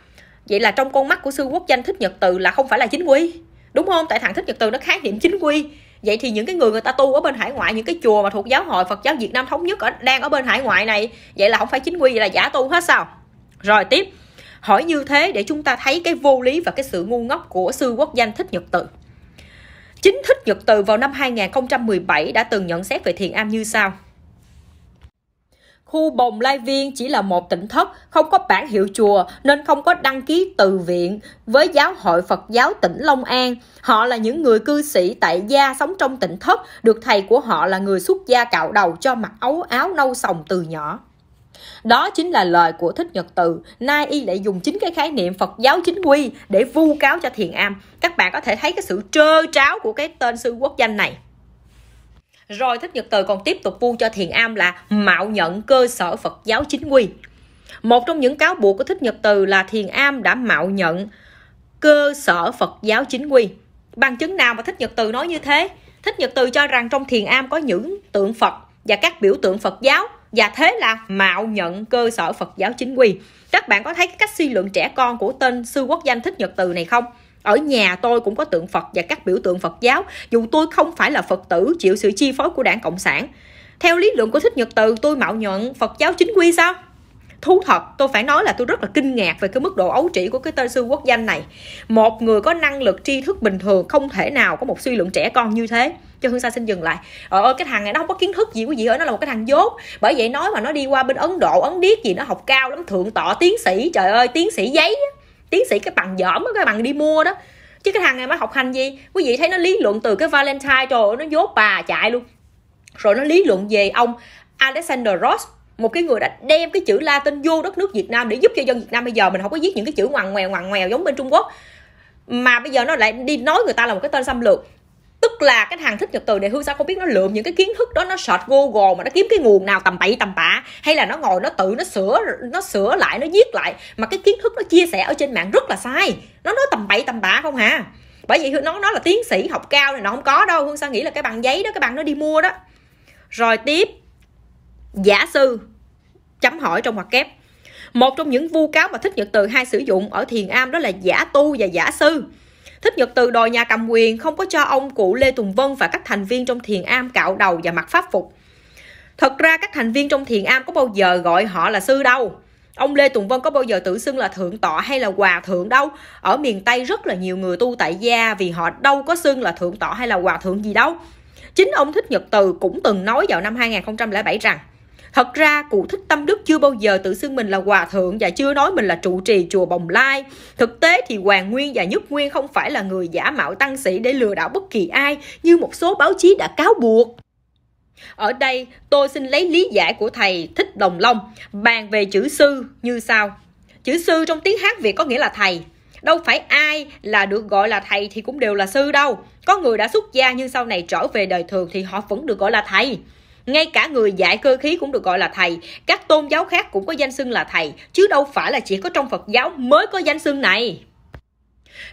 vậy là trong con mắt của sư quốc danh thích nhật từ là không phải là chính quy đúng không tại thằng thích nhật từ nó khái niệm chính quy vậy thì những cái người người ta tu ở bên hải ngoại những cái chùa mà thuộc giáo hội phật giáo việt nam thống nhất ở, đang ở bên hải ngoại này vậy là không phải chính quy vậy là giả tu hết sao rồi tiếp hỏi như thế để chúng ta thấy cái vô lý và cái sự ngu ngốc của sư quốc danh thích nhật từ Chính thức Nhật Từ vào năm 2017 đã từng nhận xét về thiền Am như sau. Khu Bồng Lai Viên chỉ là một tỉnh thất, không có bản hiệu chùa nên không có đăng ký từ viện với giáo hội Phật giáo tỉnh Long An. Họ là những người cư sĩ tại gia sống trong tỉnh thất, được thầy của họ là người xuất gia cạo đầu cho mặc ấu áo nâu sòng từ nhỏ. Đó chính là lời của Thích Nhật Từ. Nay y lại dùng chính cái khái niệm Phật giáo chính quy để vu cáo cho thiền am. Các bạn có thể thấy cái sự trơ tráo của cái tên sư quốc danh này. Rồi Thích Nhật Từ còn tiếp tục vu cho thiền am là mạo nhận cơ sở Phật giáo chính quy. Một trong những cáo buộc của Thích Nhật Từ là thiền am đã mạo nhận cơ sở Phật giáo chính quy. Bằng chứng nào mà Thích Nhật Từ nói như thế? Thích Nhật Từ cho rằng trong thiền am có những tượng Phật và các biểu tượng Phật giáo và thế là mạo nhận cơ sở Phật giáo chính quy các bạn có thấy cái cách suy luận trẻ con của tên sư quốc danh thích nhật từ này không ở nhà tôi cũng có tượng Phật và các biểu tượng Phật giáo dù tôi không phải là Phật tử chịu sự chi phối của đảng Cộng sản theo lý luận của Thích Nhật Từ tôi mạo nhận Phật giáo chính quy sao thú thật tôi phải nói là tôi rất là kinh ngạc về cái mức độ ấu trĩ của cái tên sư quốc danh này một người có năng lực tri thức bình thường không thể nào có một suy luận trẻ con như thế cho hương sa xin dừng lại ờ ơi ờ, cái thằng này nó không có kiến thức gì quý vị ơi nó là một cái thằng dốt bởi vậy nói mà nó đi qua bên ấn độ ấn điếc gì nó học cao lắm thượng tọ tiến sĩ trời ơi tiến sĩ giấy tiến sĩ cái bằng dởm cái bằng đi mua đó chứ cái thằng này mới học hành gì quý vị thấy nó lý luận từ cái valentine trời ơi nó dốt bà chạy luôn rồi nó lý luận về ông alexander ross một cái người đã đem cái chữ Latin vô đất nước Việt Nam để giúp cho dân Việt Nam bây giờ mình không có viết những cái chữ ngoằn ngoèo ngoằn ngoèo giống bên Trung Quốc mà bây giờ nó lại đi nói người ta là một cái tên xâm lược tức là cái thằng thích nhật từ này hương sao không biết nó lượm những cái kiến thức đó nó search google mà nó kiếm cái nguồn nào tầm bậy tầm bạ hay là nó ngồi nó tự nó sửa nó sửa lại nó viết lại mà cái kiến thức nó chia sẻ ở trên mạng rất là sai nó nói tầm bậy tầm bạ không hả bởi vậy hương nó nói là tiến sĩ học cao này nó không có đâu hương sao nghĩ là cái bằng giấy đó cái bằng nó đi mua đó rồi tiếp giả sư chấm hỏi trong ngoặc kép một trong những vu cáo mà thích nhật từ hay sử dụng ở thiền am đó là giả tu và giả sư thích nhật từ đòi nhà cầm quyền không có cho ông cụ lê tùng vân và các thành viên trong thiền am cạo đầu và mặc pháp phục thật ra các thành viên trong thiền am có bao giờ gọi họ là sư đâu ông lê tùng vân có bao giờ tự xưng là thượng tọa hay là hòa thượng đâu ở miền tây rất là nhiều người tu tại gia vì họ đâu có xưng là thượng tọa hay là hòa thượng gì đâu chính ông thích nhật từ cũng từng nói vào năm 2007 rằng thật ra cụ thích tâm đức chưa bao giờ tự xưng mình là hòa thượng và chưa nói mình là trụ trì chùa bồng lai thực tế thì hoàng nguyên và nhất nguyên không phải là người giả mạo tăng sĩ để lừa đảo bất kỳ ai như một số báo chí đã cáo buộc ở đây tôi xin lấy lý giải của thầy thích đồng long bàn về chữ sư như sau chữ sư trong tiếng hát việt có nghĩa là thầy đâu phải ai là được gọi là thầy thì cũng đều là sư đâu có người đã xuất gia nhưng sau này trở về đời thường thì họ vẫn được gọi là thầy ngay cả người dạy cơ khí cũng được gọi là thầy, các tôn giáo khác cũng có danh xưng là thầy, chứ đâu phải là chỉ có trong Phật giáo mới có danh xưng này.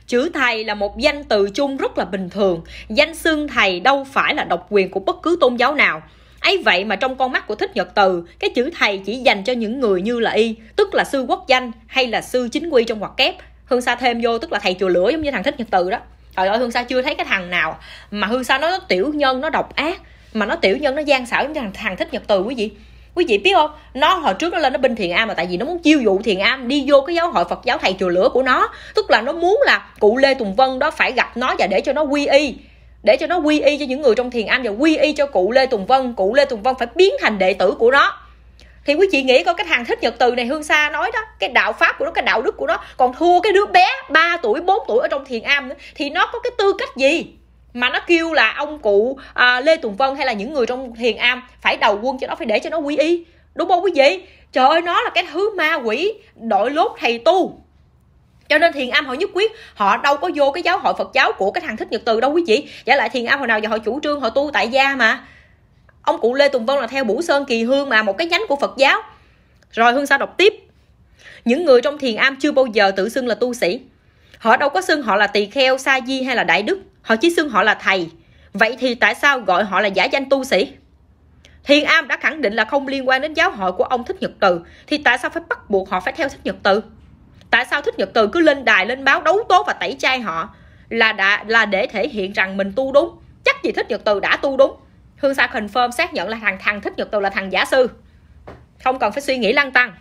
Chữ thầy là một danh từ chung rất là bình thường, danh xưng thầy đâu phải là độc quyền của bất cứ tôn giáo nào. ấy vậy mà trong con mắt của Thích Nhật Từ, cái chữ thầy chỉ dành cho những người như là y, tức là sư quốc danh hay là sư chính quy trong ngoặc kép. Hương Sa thêm vô tức là thầy chùa lửa giống như thằng Thích Nhật Từ đó. Trời ơi Hương Sa chưa thấy cái thằng nào mà Hương Sa nói nó tiểu nhân, nó độc ác, mà nó tiểu nhân nó gian xảo giống như thằng, thằng thích nhật từ quý vị quý vị biết không nó hồi trước nó lên nó binh thiền am mà tại vì nó muốn chiêu dụ thiền am đi vô cái giáo hội phật giáo thầy chùa lửa của nó tức là nó muốn là cụ lê tùng vân đó phải gặp nó và để cho nó quy y để cho nó quy y cho những người trong thiền am và quy y cho cụ lê tùng vân cụ lê tùng vân phải biến thành đệ tử của nó thì quý chị nghĩ coi cái thằng thích nhật từ này hương sa nói đó cái đạo pháp của nó cái đạo đức của nó còn thua cái đứa bé 3 tuổi 4 tuổi ở trong thiền am nữa thì nó có cái tư cách gì mà nó kêu là ông cụ à, lê tùng vân hay là những người trong thiền am phải đầu quân cho nó phải để cho nó quy y đúng không quý vị trời ơi nó là cái thứ ma quỷ đội lốt thầy tu cho nên thiền am họ nhất quyết họ đâu có vô cái giáo hội phật giáo của cái thằng thích nhật từ đâu quý vị giả lại thiền am hồi nào giờ họ chủ trương họ tu tại gia mà ông cụ lê tùng vân là theo bủ sơn kỳ hương mà một cái nhánh của phật giáo rồi hương sao đọc tiếp những người trong thiền am chưa bao giờ tự xưng là tu sĩ họ đâu có xưng họ là tỳ kheo sa di hay là đại đức Họ chỉ xưng họ là thầy. Vậy thì tại sao gọi họ là giả danh tu sĩ? Thiền Am đã khẳng định là không liên quan đến giáo hội của ông Thích Nhật Từ thì tại sao phải bắt buộc họ phải theo Thích Nhật Từ? Tại sao Thích Nhật Từ cứ lên đài lên báo đấu tố và tẩy chay họ là đã là để thể hiện rằng mình tu đúng? Chắc gì Thích Nhật Từ đã tu đúng. Hương Sa confirm xác nhận là thằng thằng Thích Nhật Từ là thằng giả sư. Không cần phải suy nghĩ lăng tăng.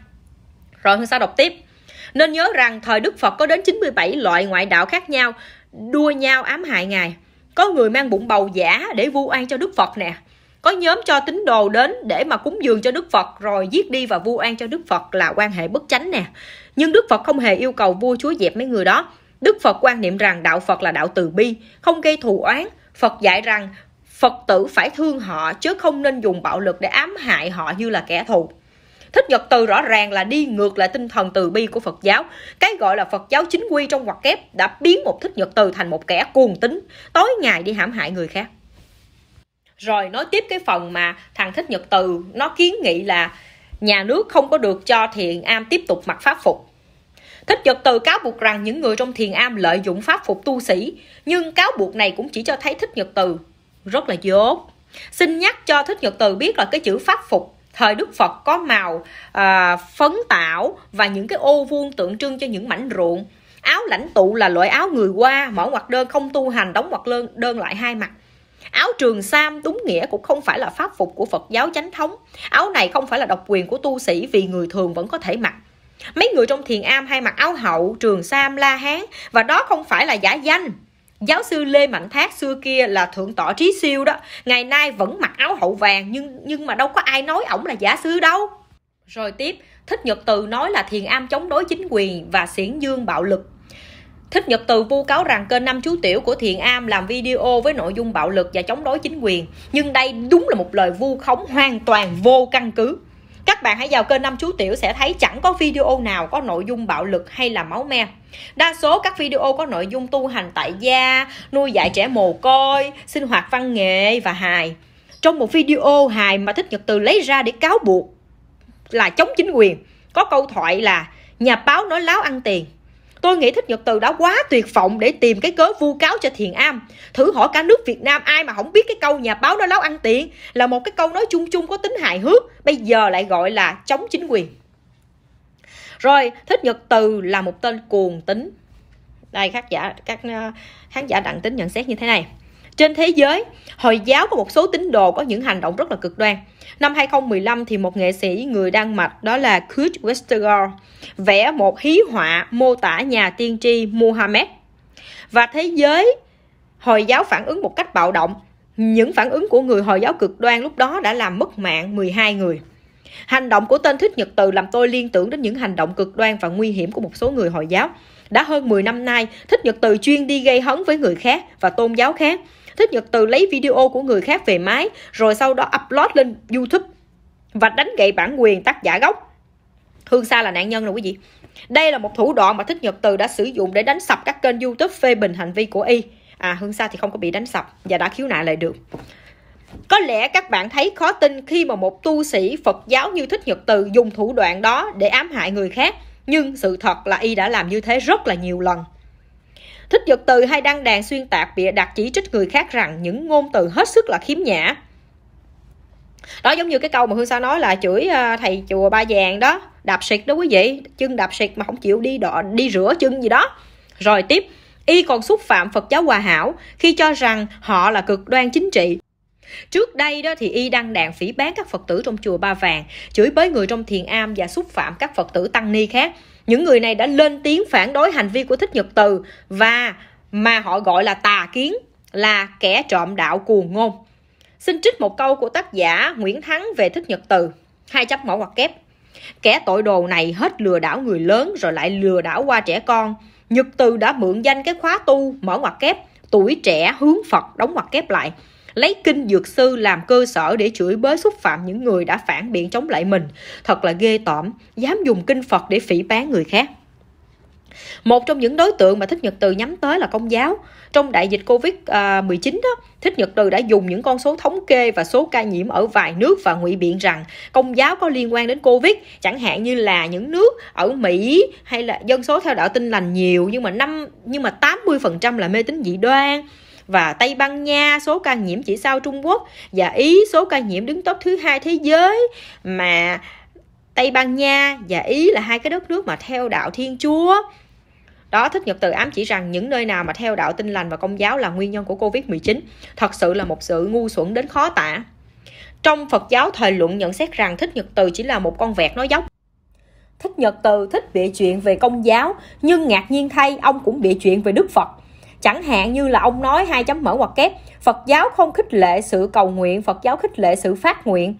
Rồi Hương Sa đọc tiếp. Nên nhớ rằng thời Đức Phật có đến 97 loại ngoại đạo khác nhau đua nhau ám hại ngài có người mang bụng bầu giả để vu oan cho đức phật nè có nhóm cho tín đồ đến để mà cúng dường cho đức phật rồi giết đi và vu oan cho đức phật là quan hệ bất chánh nè nhưng đức phật không hề yêu cầu vua chúa dẹp mấy người đó đức phật quan niệm rằng đạo phật là đạo từ bi không gây thù oán phật dạy rằng phật tử phải thương họ chứ không nên dùng bạo lực để ám hại họ như là kẻ thù thích nhật từ rõ ràng là đi ngược lại tinh thần từ bi của Phật giáo cái gọi là Phật giáo chính quy trong hoạt kép đã biến một thích nhật từ thành một kẻ cuồng tính tối ngày đi hãm hại người khác rồi nói tiếp cái phần mà thằng thích nhật từ nó kiến nghị là nhà nước không có được cho Thiền am tiếp tục mặc pháp phục Thích Nhật Từ cáo buộc rằng những người trong thiền am lợi dụng pháp phục tu sĩ, nhưng cáo buộc này cũng chỉ cho thấy Thích Nhật Từ rất là dốt. Xin nhắc cho Thích Nhật Từ biết là cái chữ pháp phục thời đức phật có màu à, phấn tạo và những cái ô vuông tượng trưng cho những mảnh ruộng áo lãnh tụ là loại áo người qua mở ngoặt đơn không tu hành đóng ngoặt đơn, đơn lại hai mặt áo trường sam đúng nghĩa cũng không phải là pháp phục của phật giáo chánh thống áo này không phải là độc quyền của tu sĩ vì người thường vẫn có thể mặc mấy người trong thiền am hay mặc áo hậu trường sam la hán và đó không phải là giả danh giáo sư Lê Mạnh Thác xưa kia là thượng tọa trí siêu đó ngày nay vẫn mặc áo hậu vàng nhưng nhưng mà đâu có ai nói ổng là giả sư đâu rồi tiếp thích nhật từ nói là thiền am chống đối chính quyền và xiển dương bạo lực Thích Nhật Từ vu cáo rằng kênh năm chú tiểu của Thiện Am làm video với nội dung bạo lực và chống đối chính quyền. Nhưng đây đúng là một lời vu khống hoàn toàn vô căn cứ các bạn hãy vào kênh năm chú tiểu sẽ thấy chẳng có video nào có nội dung bạo lực hay là máu me đa số các video có nội dung tu hành tại gia nuôi dạy trẻ mồ côi sinh hoạt văn nghệ và hài trong một video hài mà thích nhật từ lấy ra để cáo buộc là chống chính quyền có câu thoại là nhà báo nói láo ăn tiền Tôi nghĩ Thích Nhật Từ đã quá tuyệt vọng để tìm cái cớ vu cáo cho Thiền Am. Thử hỏi cả nước Việt Nam ai mà không biết cái câu nhà báo nó láo ăn tiền là một cái câu nói chung chung có tính hài hước, bây giờ lại gọi là chống chính quyền. Rồi, Thích Nhật Từ là một tên cuồng tính. Đây, khán giả các ờ, khán giả đặng tính nhận xét như thế này. Trên thế giới, Hồi giáo có một số tín đồ có những hành động rất là cực đoan. Năm 2015 thì một nghệ sĩ người Đan Mạch đó là Kurt Westergaard vẽ một hí họa mô tả nhà tiên tri Muhammad. Và thế giới Hồi giáo phản ứng một cách bạo động. Những phản ứng của người Hồi giáo cực đoan lúc đó đã làm mất mạng 12 người. Hành động của tên thích nhật từ làm tôi liên tưởng đến những hành động cực đoan và nguy hiểm của một số người Hồi giáo. Đã hơn 10 năm nay, Thích Nhật Từ chuyên đi gây hấn với người khác và tôn giáo khác Thích Nhật Từ lấy video của người khác về máy rồi sau đó upload lên YouTube và đánh gậy bản quyền tác giả gốc. Hương Sa là nạn nhân rồi quý vị. Đây là một thủ đoạn mà Thích Nhật Từ đã sử dụng để đánh sập các kênh YouTube phê bình hành vi của y. À Hương Sa thì không có bị đánh sập và đã khiếu nại lại được. Có lẽ các bạn thấy khó tin khi mà một tu sĩ Phật giáo như Thích Nhật Từ dùng thủ đoạn đó để ám hại người khác, nhưng sự thật là y đã làm như thế rất là nhiều lần thích giật từ hay đăng đàn xuyên tạc bịa đặt chỉ trích người khác rằng những ngôn từ hết sức là khiếm nhã đó giống như cái câu mà hương sao nói là chửi à, thầy chùa ba vàng đó đạp xịt đó quý vị chân đạp xịt mà không chịu đi đọ đi rửa chân gì đó rồi tiếp y còn xúc phạm phật giáo hòa hảo khi cho rằng họ là cực đoan chính trị Trước đây đó thì y đăng đàn phỉ bán các Phật tử trong chùa Ba Vàng, chửi bới người trong thiền am và xúc phạm các Phật tử tăng ni khác những người này đã lên tiếng phản đối hành vi của thích nhật từ và mà họ gọi là tà kiến là kẻ trộm đạo cuồng ngôn xin trích một câu của tác giả nguyễn thắng về thích nhật từ hai chấm mở hoặc kép kẻ tội đồ này hết lừa đảo người lớn rồi lại lừa đảo qua trẻ con nhật từ đã mượn danh cái khóa tu mở ngoặc kép tuổi trẻ hướng phật đóng ngoặc kép lại lấy kinh dược sư làm cơ sở để chửi bới xúc phạm những người đã phản biện chống lại mình thật là ghê tởm dám dùng kinh phật để phỉ bán người khác một trong những đối tượng mà Thích Nhật Từ nhắm tới là công giáo. Trong đại dịch Covid-19 à, đó, Thích Nhật Từ đã dùng những con số thống kê và số ca nhiễm ở vài nước và ngụy biện rằng công giáo có liên quan đến Covid, chẳng hạn như là những nước ở Mỹ hay là dân số theo đạo tin lành nhiều nhưng mà năm nhưng mà 80% là mê tín dị đoan, và Tây Ban Nha số ca nhiễm chỉ sau Trung Quốc và Ý số ca nhiễm đứng top thứ hai thế giới mà Tây Ban Nha và Ý là hai cái đất nước mà theo đạo Thiên Chúa đó thích nhật từ ám chỉ rằng những nơi nào mà theo đạo tin lành và công giáo là nguyên nhân của covid 19 thật sự là một sự ngu xuẩn đến khó tả trong phật giáo thời luận nhận xét rằng thích nhật từ chỉ là một con vẹt nói dốc thích nhật từ thích bịa chuyện về công giáo nhưng ngạc nhiên thay ông cũng bịa chuyện về đức phật chẳng hạn như là ông nói hai chấm mở hoặc kép Phật giáo không khích lệ sự cầu nguyện Phật giáo khích lệ sự phát nguyện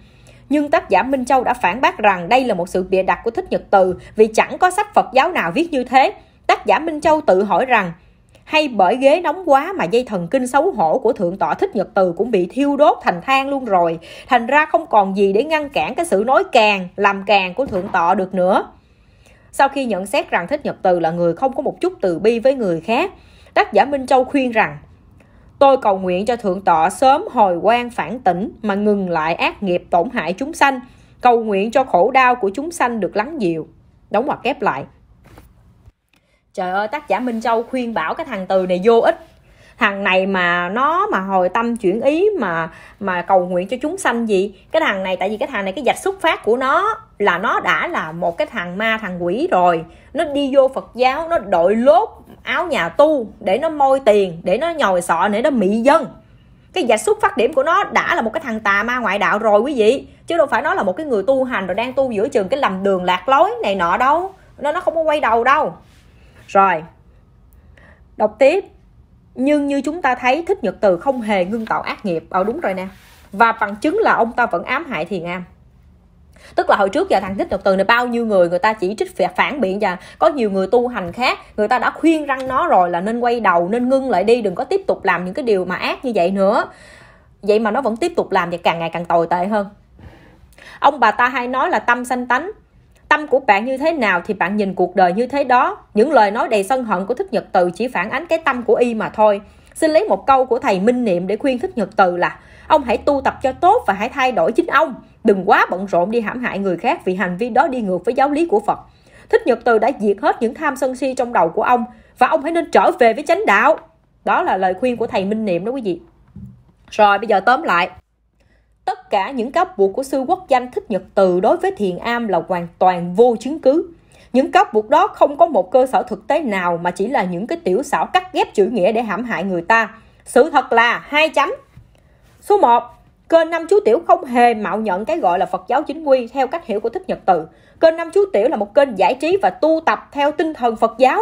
nhưng tác giả Minh Châu đã phản bác rằng đây là một sự bịa đặt của Thích Nhật Từ vì chẳng có sách Phật giáo nào viết như thế. Tác giả Minh Châu tự hỏi rằng hay bởi ghế nóng quá mà dây thần kinh xấu hổ của thượng tọa thích nhật từ cũng bị thiêu đốt thành than luôn rồi thành ra không còn gì để ngăn cản cái sự nói càng làm càng của thượng tọa được nữa sau khi nhận xét rằng thích nhật từ là người không có một chút từ bi với người khác tác giả Minh Châu khuyên rằng Tôi cầu nguyện cho Thượng Tọa sớm hồi quan phản tỉnh mà ngừng lại ác nghiệp tổn hại chúng sanh, cầu nguyện cho khổ đau của chúng sanh được lắng dịu. Đóng hoặc kép lại. Trời ơi, tác giả Minh Châu khuyên bảo cái thằng từ này vô ích thằng này mà nó mà hồi tâm chuyển ý mà mà cầu nguyện cho chúng sanh gì cái thằng này tại vì cái thằng này cái dạch xuất phát của nó là nó đã là một cái thằng ma thằng quỷ rồi nó đi vô phật giáo nó đội lốt áo nhà tu để nó moi tiền để nó nhồi sọ để nó mị dân cái dạch xuất phát điểm của nó đã là một cái thằng tà ma ngoại đạo rồi quý vị chứ đâu phải nó là một cái người tu hành rồi đang tu giữa trường cái lầm đường lạc lối này nọ đâu nó nó không có quay đầu đâu rồi đọc tiếp nhưng như chúng ta thấy thích nhật từ không hề ngưng tạo ác nghiệp ở ờ, đúng rồi nè và bằng chứng là ông ta vẫn ám hại thiền am tức là hồi trước giờ thằng thích nhật từ này bao nhiêu người người ta chỉ trích phản biện và có nhiều người tu hành khác người ta đã khuyên răng nó rồi là nên quay đầu nên ngưng lại đi đừng có tiếp tục làm những cái điều mà ác như vậy nữa vậy mà nó vẫn tiếp tục làm và càng ngày càng tồi tệ hơn ông bà ta hay nói là tâm sanh tánh Tâm của bạn như thế nào thì bạn nhìn cuộc đời như thế đó. Những lời nói đầy sân hận của Thích Nhật Từ chỉ phản ánh cái tâm của y mà thôi. Xin lấy một câu của thầy Minh Niệm để khuyên Thích Nhật Từ là ông hãy tu tập cho tốt và hãy thay đổi chính ông. Đừng quá bận rộn đi hãm hại người khác vì hành vi đó đi ngược với giáo lý của Phật. Thích Nhật Từ đã diệt hết những tham sân si trong đầu của ông và ông hãy nên trở về với chánh đạo. Đó là lời khuyên của thầy Minh Niệm đó quý vị. Rồi bây giờ tóm lại, Tất cả những cáo buộc của sư quốc danh Thích Nhật Từ đối với Thiền Am là hoàn toàn vô chứng cứ. Những cáo buộc đó không có một cơ sở thực tế nào mà chỉ là những cái tiểu xảo cắt ghép chữ nghĩa để hãm hại người ta. Sự thật là hai chấm. Số 1, Kênh năm chú tiểu không hề mạo nhận cái gọi là Phật giáo chính quy theo cách hiểu của Thích Nhật Từ. Kênh năm chú tiểu là một kênh giải trí và tu tập theo tinh thần Phật giáo.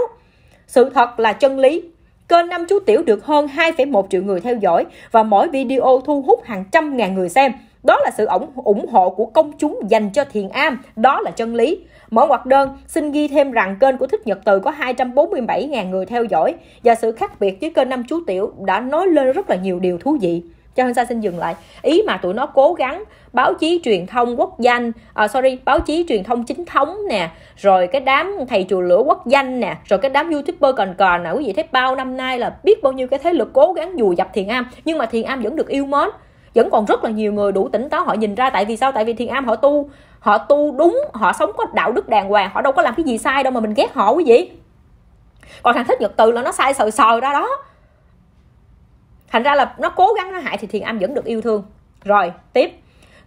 Sự thật là chân lý, Kênh 5 chú tiểu được hơn 2,1 triệu người theo dõi và mỗi video thu hút hàng trăm ngàn người xem. Đó là sự ủng, ủng hộ của công chúng dành cho Thiền Am, đó là chân lý. Mở ngoặc đơn, xin ghi thêm rằng kênh của Thích Nhật Từ có 247.000 người theo dõi và sự khác biệt với kênh năm chú tiểu đã nói lên rất là nhiều điều thú vị cho nên Sa xin dừng lại ý mà tụi nó cố gắng báo chí truyền thông quốc danh à, sorry báo chí truyền thông chính thống nè rồi cái đám thầy chùa lửa quốc danh nè rồi cái đám youtuber còn còn nè quý vị thấy bao năm nay là biết bao nhiêu cái thế lực cố gắng dù dập thiền am nhưng mà thiền am vẫn được yêu mến vẫn còn rất là nhiều người đủ tỉnh táo họ nhìn ra tại vì sao tại vì thiền am họ tu họ tu đúng họ sống có đạo đức đàng hoàng họ đâu có làm cái gì sai đâu mà mình ghét họ quý vị còn thằng thích nhật từ là nó sai sờ sờ ra đó thành ra là nó cố gắng nó hại thì thiền âm vẫn được yêu thương rồi tiếp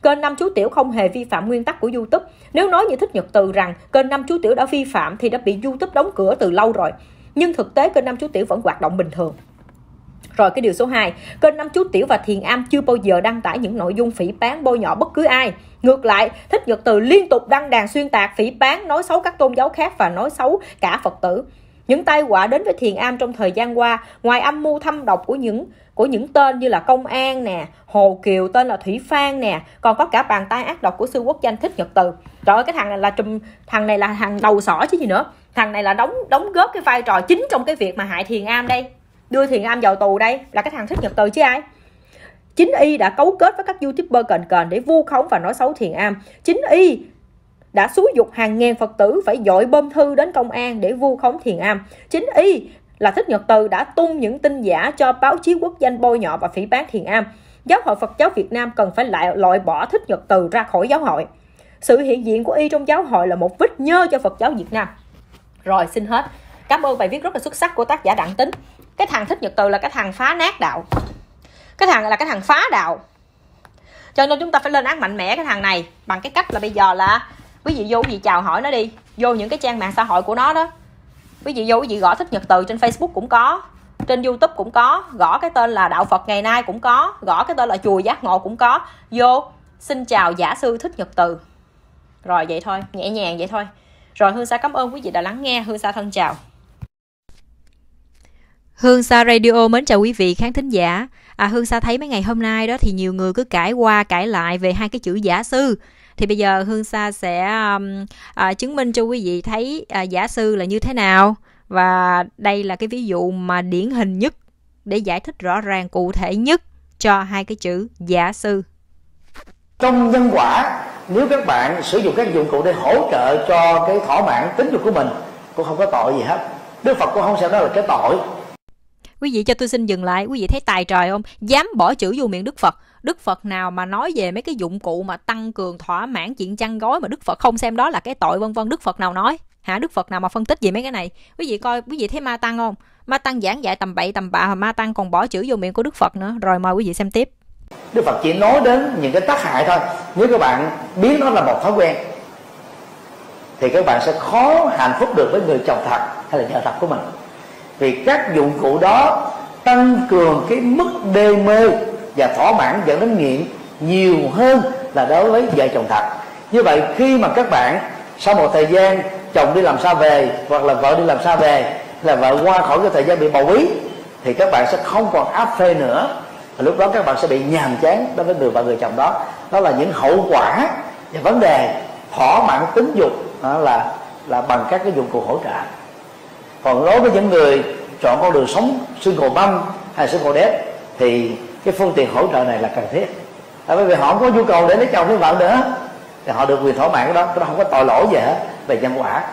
kênh năm chú tiểu không hề vi phạm nguyên tắc của youtube nếu nói như thích nhật từ rằng kênh năm chú tiểu đã vi phạm thì đã bị youtube đóng cửa từ lâu rồi nhưng thực tế kênh năm chú tiểu vẫn hoạt động bình thường rồi cái điều số 2, kênh năm chú Tiểu và Thiền Am chưa bao giờ đăng tải những nội dung phỉ bán bôi nhọ bất cứ ai. Ngược lại, Thích Nhật Từ liên tục đăng đàn xuyên tạc, phỉ bán, nói xấu các tôn giáo khác và nói xấu cả Phật tử. Những tai họa đến với Thiền Am trong thời gian qua, ngoài âm mưu thâm độc của những của những tên như là công an nè hồ kiều tên là thủy phan nè còn có cả bàn tay ác độc của sư quốc danh thích nhật từ trời ơi cái thằng này là trùm thằng này là thằng đầu sỏ chứ gì nữa thằng này là đóng đóng góp cái vai trò chính trong cái việc mà hại thiền am đây đưa thiền am vào tù đây là cái thằng thích nhật từ chứ ai chính y đã cấu kết với các youtuber cền cền để vu khống và nói xấu thiền am chính y đã xúi dục hàng ngàn Phật tử phải dội bơm thư đến công an để vu khống thiền am. Chính y là Thích Nhật Từ đã tung những tin giả cho báo chí quốc danh bôi nhọ và phỉ bán Thiền Am. Giáo hội Phật giáo Việt Nam cần phải lại loại bỏ Thích Nhật Từ ra khỏi giáo hội. Sự hiện diện của y trong giáo hội là một vết nhơ cho Phật giáo Việt Nam. Rồi xin hết. Cảm ơn bài viết rất là xuất sắc của tác giả Đặng Tính. Cái thằng Thích Nhật Từ là cái thằng phá nát đạo. Cái thằng là cái thằng phá đạo. Cho nên chúng ta phải lên án mạnh mẽ cái thằng này bằng cái cách là bây giờ là quý vị vô gì chào hỏi nó đi, vô những cái trang mạng xã hội của nó đó quý vị vô quý vị gõ thích nhật từ trên facebook cũng có trên youtube cũng có gõ cái tên là đạo phật ngày nay cũng có gõ cái tên là chùa giác ngộ cũng có vô xin chào giả sư thích nhật từ rồi vậy thôi nhẹ nhàng vậy thôi rồi hương sa cảm ơn quý vị đã lắng nghe hương sa thân chào Hương Sa Radio mến chào quý vị khán thính giả. À, Hương Sa thấy mấy ngày hôm nay đó thì nhiều người cứ cãi qua cãi lại về hai cái chữ giả sư thì bây giờ hương sa sẽ um, à, chứng minh cho quý vị thấy à, giả sư là như thế nào và đây là cái ví dụ mà điển hình nhất để giải thích rõ ràng cụ thể nhất cho hai cái chữ giả sư trong nhân quả nếu các bạn sử dụng các dụng cụ để hỗ trợ cho cái thỏa mãn tính dục của mình cũng không có tội gì hết đức phật cũng không xem đó là cái tội quý vị cho tôi xin dừng lại quý vị thấy tài trời không dám bỏ chữ vô miệng đức phật đức phật nào mà nói về mấy cái dụng cụ mà tăng cường thỏa mãn chuyện chăn gói mà đức phật không xem đó là cái tội vân vân đức phật nào nói hả đức phật nào mà phân tích về mấy cái này quý vị coi quý vị thấy ma tăng không ma tăng giảng dạy tầm bậy tầm bạ mà ma tăng còn bỏ chữ vô miệng của đức phật nữa rồi mời quý vị xem tiếp đức phật chỉ nói đến những cái tác hại thôi nếu các bạn biến nó là một thói quen thì các bạn sẽ khó hạnh phúc được với người chồng thật hay là vợ thật của mình vì các dụng cụ đó tăng cường cái mức đê mê và thỏa mãn dẫn đến nghiện nhiều hơn là đối với vợ chồng thật như vậy khi mà các bạn sau một thời gian chồng đi làm xa về hoặc là vợ đi làm xa về là vợ qua khỏi cái thời gian bị bầu bí thì các bạn sẽ không còn áp phê nữa và lúc đó các bạn sẽ bị nhàm chán đối với người vợ người chồng đó đó là những hậu quả và vấn đề thỏa mãn tính dục đó là là bằng các cái dụng cụ hỗ trợ còn đối với những người chọn con đường sống xương cổ băng hay xương cổ đét thì cái phương tiện hỗ trợ này là cần thiết tại à, vì họ không có nhu cầu để lấy chồng với vợ nữa thì họ được quyền thỏa mãn đó nó không có tội lỗi gì hết về nhân quả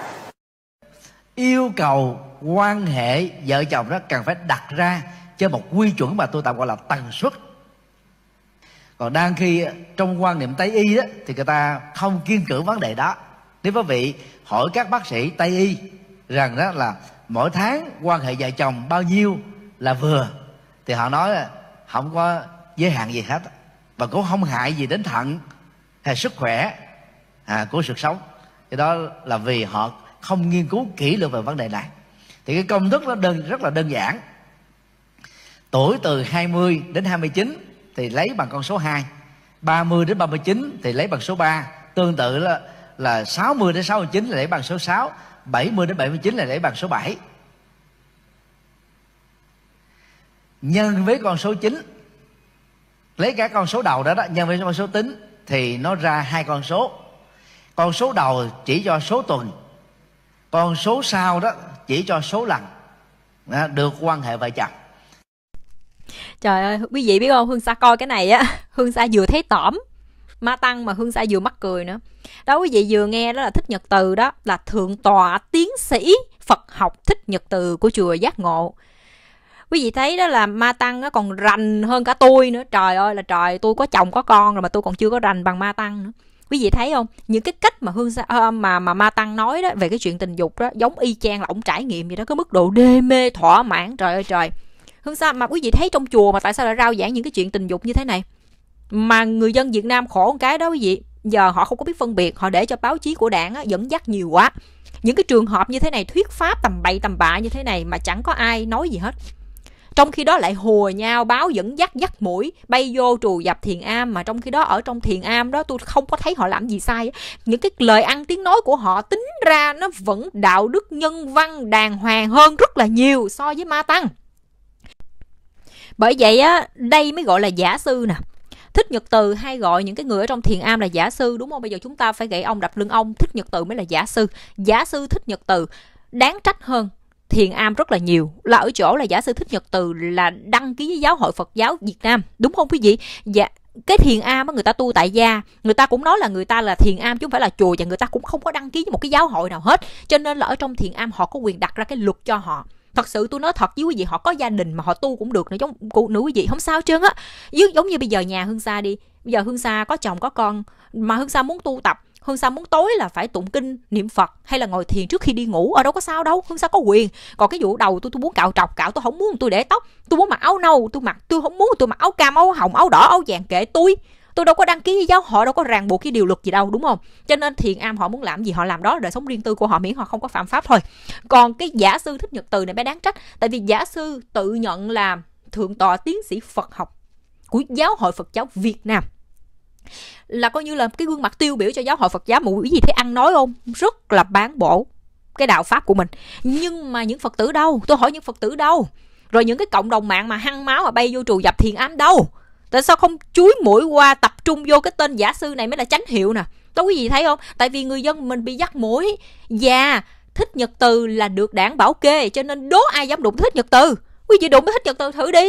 yêu cầu quan hệ vợ chồng đó cần phải đặt ra cho một quy chuẩn mà tôi tạm gọi là tần suất còn đang khi trong quan niệm tây y đó thì người ta không kiên cử vấn đề đó nếu quý vị hỏi các bác sĩ tây y rằng đó là mỗi tháng quan hệ vợ chồng bao nhiêu là vừa thì họ nói là không có giới hạn gì hết và cũng không hại gì đến thận hay sức khỏe à, của sự sống cái đó là vì họ không nghiên cứu kỹ lưỡng về vấn đề này thì cái công thức nó đơn rất là đơn giản tuổi từ 20 đến 29 thì lấy bằng con số 2 30 đến 39 thì lấy bằng số 3 tương tự là là 60 đến 69 là lấy bằng số 6 70 đến 79 là lấy bằng số 7 nhân với con số 9 lấy cả con số đầu đó đó nhân với con số tính thì nó ra hai con số con số đầu chỉ cho số tuần con số sau đó chỉ cho số lần đó, được quan hệ vợ chồng trời ơi quý vị biết không hương sa coi cái này á [LAUGHS] hương sa vừa thấy tỏm ma tăng mà hương sa vừa mắc cười nữa đó quý vị vừa nghe đó là thích nhật từ đó là thượng tọa tiến sĩ phật học thích nhật từ của chùa giác ngộ quý vị thấy đó là ma tăng nó còn rành hơn cả tôi nữa trời ơi là trời tôi có chồng có con rồi mà tôi còn chưa có rành bằng ma tăng nữa quý vị thấy không những cái cách mà hương uh, mà mà ma tăng nói đó về cái chuyện tình dục đó giống y chang là ổng trải nghiệm gì đó có mức độ đê mê thỏa mãn trời ơi trời hương sao mà quý vị thấy trong chùa mà tại sao lại rao giảng những cái chuyện tình dục như thế này mà người dân việt nam khổ một cái đó quý vị giờ họ không có biết phân biệt họ để cho báo chí của đảng á, dẫn dắt nhiều quá những cái trường hợp như thế này thuyết pháp tầm bậy tầm bạ như thế này mà chẳng có ai nói gì hết trong khi đó lại hùa nhau báo dẫn dắt dắt mũi bay vô trù dập thiền am mà trong khi đó ở trong thiền am đó tôi không có thấy họ làm gì sai những cái lời ăn tiếng nói của họ tính ra nó vẫn đạo đức nhân văn đàng hoàng hơn rất là nhiều so với ma tăng bởi vậy á đây mới gọi là giả sư nè thích nhật từ hay gọi những cái người ở trong thiền am là giả sư đúng không bây giờ chúng ta phải gậy ông đập lưng ông thích nhật từ mới là giả sư giả sư thích nhật từ đáng trách hơn thiền am rất là nhiều là ở chỗ là giả sử thích nhật từ là đăng ký với giáo hội phật giáo việt nam đúng không quý vị dạ cái thiền am á người ta tu tại gia người ta cũng nói là người ta là thiền am chứ không phải là chùa và người ta cũng không có đăng ký với một cái giáo hội nào hết cho nên là ở trong thiền am họ có quyền đặt ra cái luật cho họ thật sự tôi nói thật với quý vị họ có gia đình mà họ tu cũng được nữa giống cụ nữ quý vị không sao trơn á giống như bây giờ nhà hương sa đi bây giờ hương sa có chồng có con mà hương sa muốn tu tập Hương Sa muốn tối là phải tụng kinh, niệm Phật hay là ngồi thiền trước khi đi ngủ, ở đâu có sao đâu, Hương Sa có quyền. Còn cái vụ đầu tôi tôi muốn cạo trọc, cạo tôi không muốn, tôi để tóc, tôi muốn mặc áo nâu, tôi mặc tôi không muốn, tôi mặc áo cam, áo hồng, áo đỏ, áo vàng kệ tôi. Tôi đâu có đăng ký với giáo hội, đâu có ràng buộc cái điều luật gì đâu, đúng không? Cho nên thiền am họ muốn làm gì họ làm đó đời sống riêng tư của họ miễn họ không có phạm pháp thôi. Còn cái giả sư thích nhật từ này bé đáng trách, tại vì giả sư tự nhận là thượng tọa tiến sĩ Phật học của giáo hội Phật giáo Việt Nam là coi như là cái gương mặt tiêu biểu cho giáo hội Phật giáo mà quý gì thấy ăn nói không rất là bán bổ cái đạo pháp của mình nhưng mà những Phật tử đâu tôi hỏi những Phật tử đâu rồi những cái cộng đồng mạng mà hăng máu mà bay vô trù dập thiền ám đâu tại sao không chuối mũi qua tập trung vô cái tên giả sư này mới là chánh hiệu nè có quý vị thấy không tại vì người dân mình bị dắt mũi và thích nhật từ là được đảng bảo kê cho nên đố ai dám đụng thích nhật từ quý vị đụng cái thích nhật từ thử đi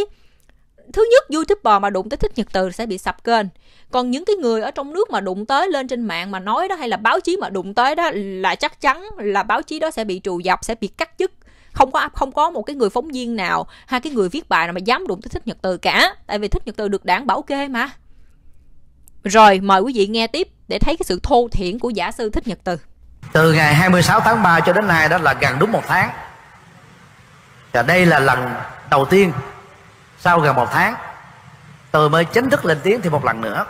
thứ nhất youtuber mà đụng tới thích nhật từ sẽ bị sập kênh còn những cái người ở trong nước mà đụng tới lên trên mạng mà nói đó hay là báo chí mà đụng tới đó là chắc chắn là báo chí đó sẽ bị trù dập sẽ bị cắt chức không có không có một cái người phóng viên nào hai cái người viết bài nào mà dám đụng tới thích nhật từ cả tại vì thích nhật từ được đảng bảo kê mà rồi mời quý vị nghe tiếp để thấy cái sự thô thiển của giả sư thích nhật từ từ ngày 26 tháng 3 cho đến nay đó là gần đúng một tháng và đây là lần đầu tiên sau gần một tháng tôi mới chính thức lên tiếng thêm một lần nữa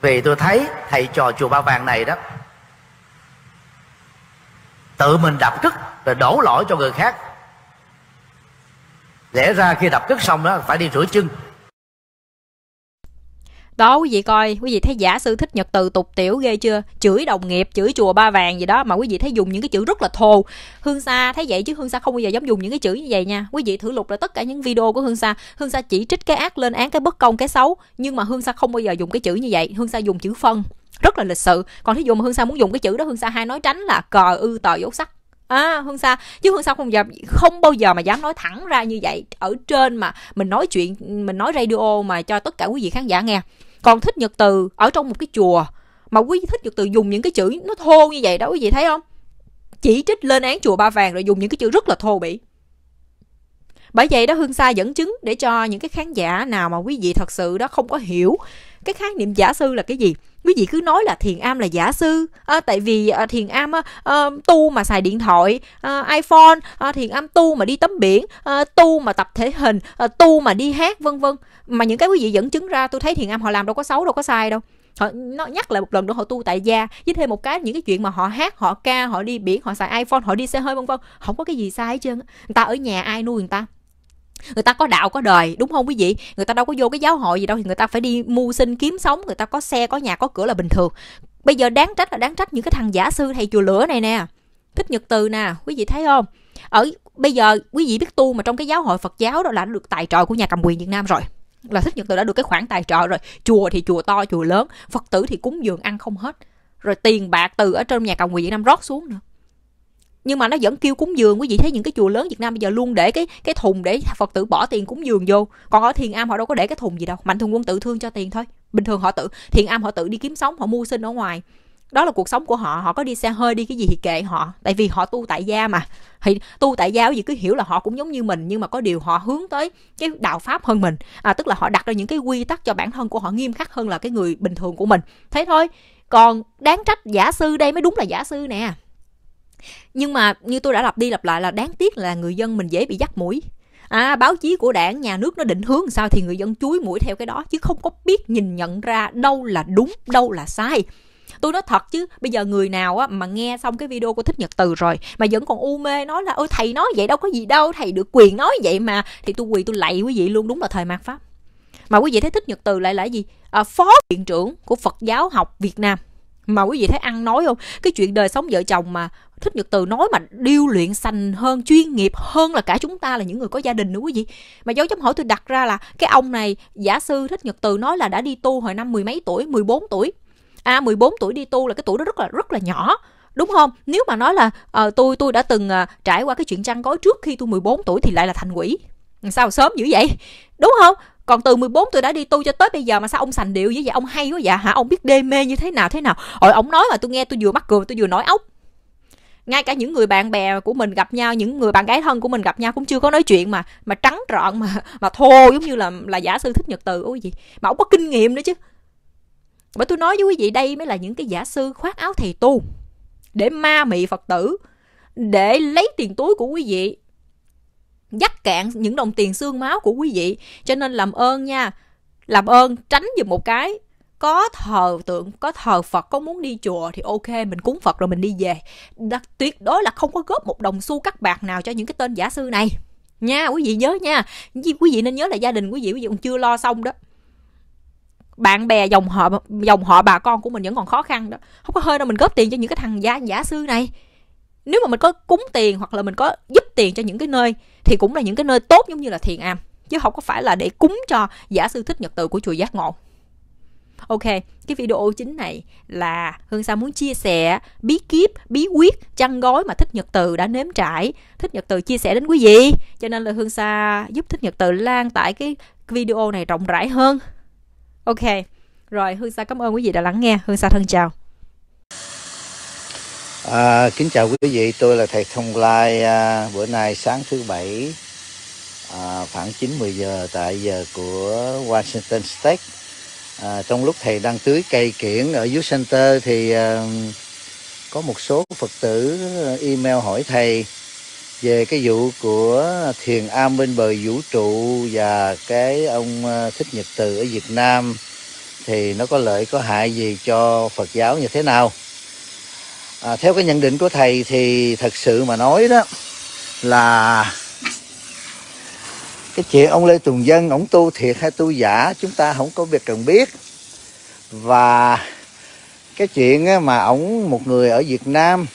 vì tôi thấy thầy trò chùa ba vàng này đó tự mình đập cứt rồi đổ lỗi cho người khác lẽ ra khi đập cứt xong đó phải đi rửa chân đó quý vị coi quý vị thấy giả sư thích nhật từ tục tiểu ghê chưa chửi đồng nghiệp chửi chùa ba vàng gì đó mà quý vị thấy dùng những cái chữ rất là thô hương sa thấy vậy chứ hương sa không bao giờ dám dùng những cái chữ như vậy nha quý vị thử lục lại tất cả những video của hương sa hương sa chỉ trích cái ác lên án cái bất công cái xấu nhưng mà hương sa không bao giờ dùng cái chữ như vậy hương sa dùng chữ phân rất là lịch sự còn thí dụ mà hương sa muốn dùng cái chữ đó hương sa hay nói tránh là cờ ư tờ dốt sắc à hương sa chứ hương sa không giờ không bao giờ mà dám nói thẳng ra như vậy ở trên mà mình nói chuyện mình nói radio mà cho tất cả quý vị khán giả nghe còn thích nhật từ ở trong một cái chùa mà quý vị thích nhật từ dùng những cái chữ nó thô như vậy đó quý vị thấy không chỉ trích lên án chùa ba vàng rồi dùng những cái chữ rất là thô bỉ bởi vậy đó hương sa dẫn chứng để cho những cái khán giả nào mà quý vị thật sự đó không có hiểu cái khái niệm giả sư là cái gì quý vị cứ nói là thiền am là giả sư à, tại vì à, thiền am à, tu mà xài điện thoại à, iphone à, thiền am tu mà đi tắm biển à, tu mà tập thể hình à, tu mà đi hát vân vân mà những cái quý vị dẫn chứng ra tôi thấy thiền am họ làm đâu có xấu đâu có sai đâu họ nó nhắc lại một lần nữa họ tu tại gia với thêm một cái những cái chuyện mà họ hát họ ca họ đi biển họ xài iphone họ đi xe hơi vân vân không có cái gì sai hết trơn người ta ở nhà ai nuôi người ta người ta có đạo có đời đúng không quý vị người ta đâu có vô cái giáo hội gì đâu thì người ta phải đi mưu sinh kiếm sống người ta có xe có nhà có cửa là bình thường bây giờ đáng trách là đáng trách những cái thằng giả sư thầy chùa lửa này nè thích nhật từ nè quý vị thấy không ở bây giờ quý vị biết tu mà trong cái giáo hội phật giáo đó là được tài trợ của nhà cầm quyền việt nam rồi là thích nhật từ đã được cái khoản tài trợ rồi chùa thì chùa to chùa lớn phật tử thì cúng dường ăn không hết rồi tiền bạc từ ở trong nhà cầm quyền việt nam rót xuống nữa nhưng mà nó vẫn kêu cúng dường quý vị thấy những cái chùa lớn Việt Nam bây giờ luôn để cái cái thùng để Phật tử bỏ tiền cúng dường vô còn ở thiền am họ đâu có để cái thùng gì đâu mạnh thường quân tự thương cho tiền thôi bình thường họ tự thiền am họ tự đi kiếm sống họ mưu sinh ở ngoài đó là cuộc sống của họ họ có đi xe hơi đi cái gì thì kệ họ tại vì họ tu tại gia mà thì tu tại giáo gì cứ hiểu là họ cũng giống như mình nhưng mà có điều họ hướng tới cái đạo pháp hơn mình à, tức là họ đặt ra những cái quy tắc cho bản thân của họ nghiêm khắc hơn là cái người bình thường của mình thế thôi còn đáng trách giả sư đây mới đúng là giả sư nè nhưng mà như tôi đã lặp đi lặp lại là đáng tiếc là người dân mình dễ bị dắt mũi à, báo chí của đảng nhà nước nó định hướng sao thì người dân chuối mũi theo cái đó chứ không có biết nhìn nhận ra đâu là đúng đâu là sai tôi nói thật chứ bây giờ người nào á mà nghe xong cái video của thích nhật từ rồi mà vẫn còn u mê nói là ôi thầy nói vậy đâu có gì đâu thầy được quyền nói vậy mà thì tôi quỳ tôi lạy quý vị luôn đúng là thời mạt pháp mà quý vị thấy thích nhật từ lại là gì à, phó viện trưởng của phật giáo học việt nam mà quý vị thấy ăn nói không cái chuyện đời sống vợ chồng mà thích nhật từ nói mà điêu luyện sành hơn chuyên nghiệp hơn là cả chúng ta là những người có gia đình nữa quý vị mà dấu chấm hỏi tôi đặt ra là cái ông này giả sư thích nhật từ nói là đã đi tu hồi năm mười mấy tuổi 14 tuổi à 14 tuổi đi tu là cái tuổi đó rất là rất là nhỏ đúng không nếu mà nói là à, tôi tôi đã từng à, trải qua cái chuyện chăn gối trước khi tôi 14 tuổi thì lại là thành quỷ sao sớm dữ vậy đúng không còn từ 14 tôi đã đi tu cho tới bây giờ mà sao ông sành điệu như vậy ông hay quá vậy hả ông biết đê mê như thế nào thế nào rồi ông nói mà tôi nghe tôi vừa mắc cười tôi vừa nói ốc ngay cả những người bạn bè của mình gặp nhau những người bạn gái thân của mình gặp nhau cũng chưa có nói chuyện mà mà trắng trọn mà [LAUGHS] mà thô giống như là là giả sư thích nhật từ ôi gì mà ổng có kinh nghiệm nữa chứ mà tôi nói với quý vị đây mới là những cái giả sư khoác áo thầy tu để ma mị phật tử để lấy tiền túi của quý vị dắt cạn những đồng tiền xương máu của quý vị cho nên làm ơn nha làm ơn tránh giùm một cái có thờ tượng có thờ phật có muốn đi chùa thì ok mình cúng phật rồi mình đi về đặc tuyệt đối là không có góp một đồng xu cắt bạc nào cho những cái tên giả sư này nha quý vị nhớ nha quý vị nên nhớ là gia đình quý vị quý vị còn chưa lo xong đó bạn bè dòng họ dòng họ bà con của mình vẫn còn khó khăn đó không có hơi đâu mình góp tiền cho những cái thằng giả giả sư này nếu mà mình có cúng tiền hoặc là mình có giúp tiền cho những cái nơi thì cũng là những cái nơi tốt giống như là thiền am chứ không có phải là để cúng cho giả sư thích nhật từ của chùa giác ngộ Ok, cái video chính này là Hương Sa muốn chia sẻ bí kíp, bí quyết chăn gói mà Thích Nhật Từ đã nếm trải. Thích Nhật Từ chia sẻ đến quý vị. Cho nên là Hương Sa giúp Thích Nhật Từ lan tải cái video này rộng rãi hơn. Ok, rồi Hương Sa cảm ơn quý vị đã lắng nghe. Hương Sa thân chào. À, kính chào quý vị, tôi là thầy Thông Lai. À, bữa nay sáng thứ bảy à, khoảng 9-10 giờ tại giờ của Washington State à, trong lúc thầy đang tưới cây kiển ở youth center thì à, có một số phật tử à, email hỏi thầy về cái vụ của thiền am bên bờ vũ trụ và cái ông à, thích nhật từ ở việt nam thì nó có lợi có hại gì cho phật giáo như thế nào à, theo cái nhận định của thầy thì thật sự mà nói đó là cái chuyện ông lê tùng dân ông tu thiệt hay tu giả chúng ta không có việc cần biết và cái chuyện mà ổng một người ở việt nam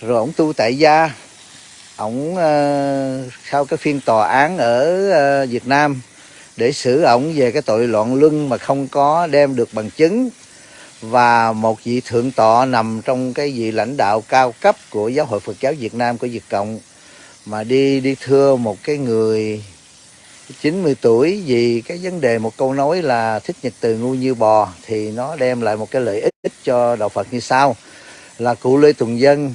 rồi ổng tu tại gia ổng ờ, sau cái phiên tòa án ở ờ, việt nam để xử ổng về cái tội loạn luân mà không có đem được bằng chứng và một vị thượng tọa nằm trong cái vị lãnh đạo cao cấp của giáo hội Phật giáo Việt Nam của Việt Cộng mà đi đi thưa một cái người 90 tuổi vì cái vấn đề một câu nói là thích nhật từ ngu như bò thì nó đem lại một cái lợi ích cho đạo Phật như sau là cụ Lê Tùng Dân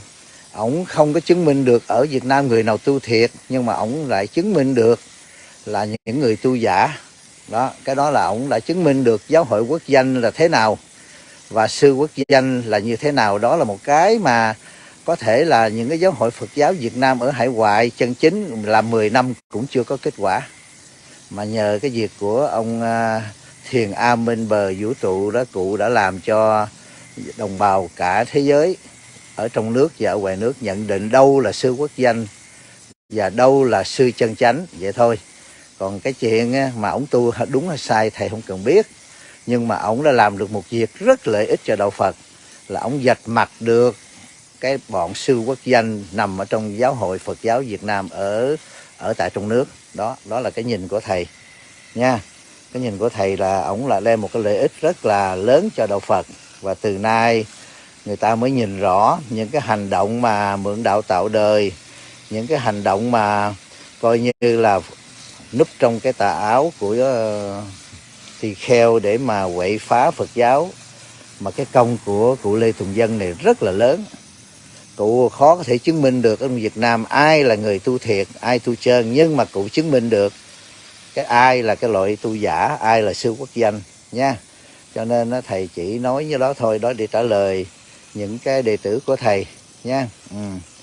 ổng không có chứng minh được ở Việt Nam người nào tu thiệt nhưng mà ổng lại chứng minh được là những người tu giả đó cái đó là ổng đã chứng minh được giáo hội quốc danh là thế nào và sư quốc danh là như thế nào đó là một cái mà có thể là những cái giáo hội Phật giáo Việt Nam ở hải ngoại chân chính là 10 năm cũng chưa có kết quả mà nhờ cái việc của ông à, thiền a minh bờ vũ trụ đó cụ đã làm cho đồng bào cả thế giới ở trong nước và ở ngoài nước nhận định đâu là sư quốc danh và đâu là sư chân chánh vậy thôi còn cái chuyện mà ổng tu [LAUGHS] đúng hay sai thầy không cần biết nhưng mà ổng đã làm được một việc rất lợi ích cho đạo phật là ổng vạch mặt được cái bọn sư quốc danh nằm ở trong giáo hội phật giáo việt nam ở ở tại trong nước đó đó là cái nhìn của thầy nha cái nhìn của thầy là ổng lại đem một cái lợi ích rất là lớn cho đạo phật và từ nay người ta mới nhìn rõ những cái hành động mà mượn đạo tạo đời những cái hành động mà coi như là núp trong cái tà áo của uh, kheo để mà quậy phá phật giáo mà cái công của cụ lê tùng dân này rất là lớn cụ khó có thể chứng minh được ở Việt Nam ai là người tu thiệt ai tu chân nhưng mà cụ chứng minh được cái ai là cái loại tu giả ai là sư quốc danh nha cho nên nó thầy chỉ nói như đó thôi đó để trả lời những cái đệ tử của thầy nha ừ.